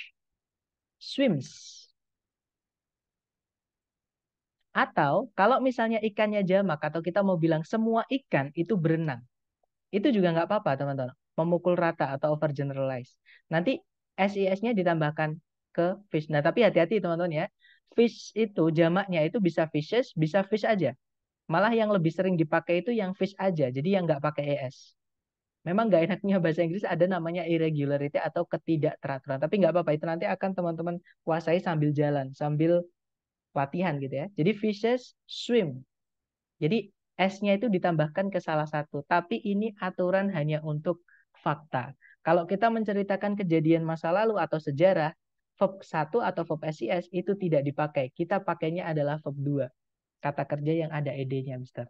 swims. Atau kalau misalnya ikannya jamak atau kita mau bilang semua ikan itu berenang. Itu juga nggak apa-apa teman-teman. Memukul rata atau overgeneralize. Nanti SIS-nya ditambahkan ke fish. Nah tapi hati-hati teman-teman ya. Fish itu jamaknya itu bisa fishes, bisa fish aja. Malah yang lebih sering dipakai itu yang fish aja. Jadi yang nggak pakai ES. Memang nggak enaknya bahasa Inggris ada namanya irregularity atau ketidakteraturan. Tapi nggak apa-apa, itu nanti akan teman-teman kuasai sambil jalan, sambil latihan gitu ya. Jadi fishes swim. Jadi S-nya itu ditambahkan ke salah satu. Tapi ini aturan hanya untuk fakta. Kalau kita menceritakan kejadian masa lalu atau sejarah, verb 1 atau verb SIS itu tidak dipakai. Kita pakainya adalah verb 2. Kata kerja yang ada ED-nya, Mister.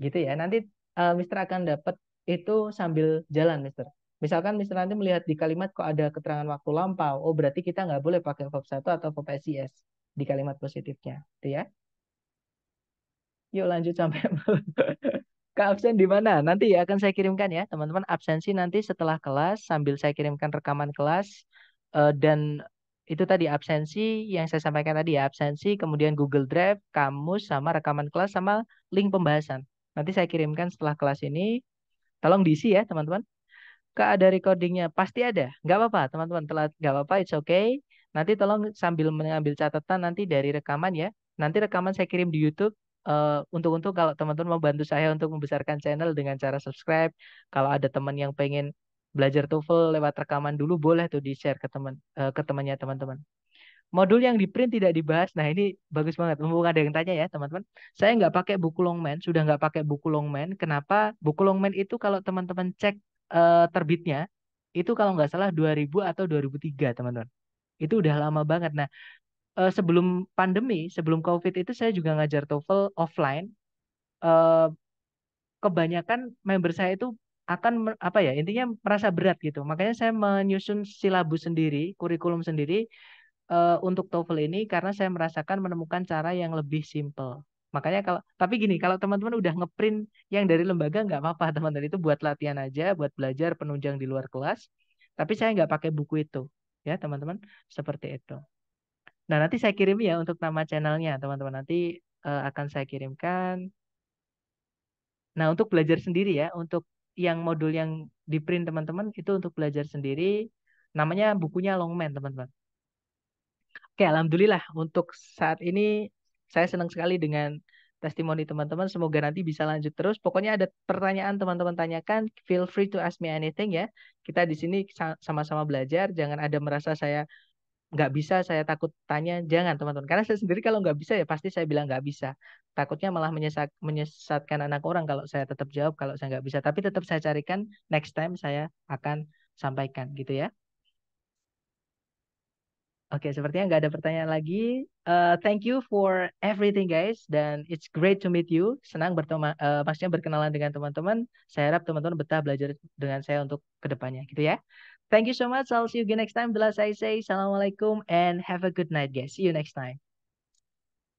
Gitu ya. Nanti uh, Mister akan dapat itu sambil jalan, Mister. Misalkan Mister nanti melihat di kalimat kok ada keterangan waktu lampau, oh berarti kita nggak boleh pakai verb 1 atau verb SIS di kalimat positifnya gitu ya yuk lanjut sampai ke absen di mana nanti ya akan saya kirimkan ya teman-teman absensi nanti setelah kelas sambil saya kirimkan rekaman kelas eh, dan itu tadi absensi yang saya sampaikan tadi ya absensi kemudian Google Drive kamus sama rekaman kelas sama link pembahasan nanti saya kirimkan setelah kelas ini tolong diisi ya teman-teman Kak ada recordingnya pasti ada nggak apa-apa teman-teman telat nggak apa-apa it's okay Nanti tolong sambil mengambil catatan nanti dari rekaman ya. Nanti rekaman saya kirim di YouTube. Eh, Untuk-untuk uh, kalau teman-teman mau bantu saya untuk membesarkan channel dengan cara subscribe. Kalau ada teman yang pengen belajar TOEFL lewat rekaman dulu boleh tuh di-share ke teman uh, ke temannya teman-teman modul yang di print tidak dibahas. Nah ini bagus banget. Mumpung ada yang tanya ya teman-teman. Saya nggak pakai buku Longman, sudah nggak pakai buku Longman. Kenapa? Buku Longman itu kalau teman-teman cek uh, terbitnya, itu kalau nggak salah 2000 atau 2003 teman-teman. Itu udah lama banget. Nah, eh, sebelum pandemi, sebelum COVID itu saya juga ngajar TOEFL offline. Eh, kebanyakan member saya itu akan apa ya intinya merasa berat gitu. Makanya saya menyusun silabus sendiri, kurikulum sendiri eh, untuk TOEFL ini karena saya merasakan menemukan cara yang lebih simple. Makanya kalau tapi gini, kalau teman-teman udah ngeprint yang dari lembaga nggak apa-apa teman-teman itu buat latihan aja, buat belajar penunjang di luar kelas. Tapi saya nggak pakai buku itu ya teman-teman seperti itu nah nanti saya kirim ya untuk nama channelnya teman-teman nanti uh, akan saya kirimkan nah untuk belajar sendiri ya untuk yang modul yang di print teman-teman itu untuk belajar sendiri namanya bukunya Longman teman-teman oke alhamdulillah untuk saat ini saya senang sekali dengan testimoni teman-teman. Semoga nanti bisa lanjut terus. Pokoknya ada pertanyaan teman-teman tanyakan, feel free to ask me anything ya. Kita di sini sama-sama belajar, jangan ada merasa saya nggak bisa, saya takut tanya, jangan teman-teman. Karena saya sendiri kalau nggak bisa ya pasti saya bilang nggak bisa. Takutnya malah menyesat, menyesatkan anak orang kalau saya tetap jawab kalau saya nggak bisa. Tapi tetap saya carikan, next time saya akan sampaikan gitu ya. Oke, okay, sepertinya nggak ada pertanyaan lagi. Uh, thank you for everything guys dan it's great to meet you. Senang bertemu, uh, eh, maksudnya berkenalan dengan teman-teman. Saya harap teman-teman betah belajar dengan saya untuk kedepannya, gitu ya. Thank you so much. I'll see you again next time. Bila saya say, assalamualaikum and have a good night guys. See you next time.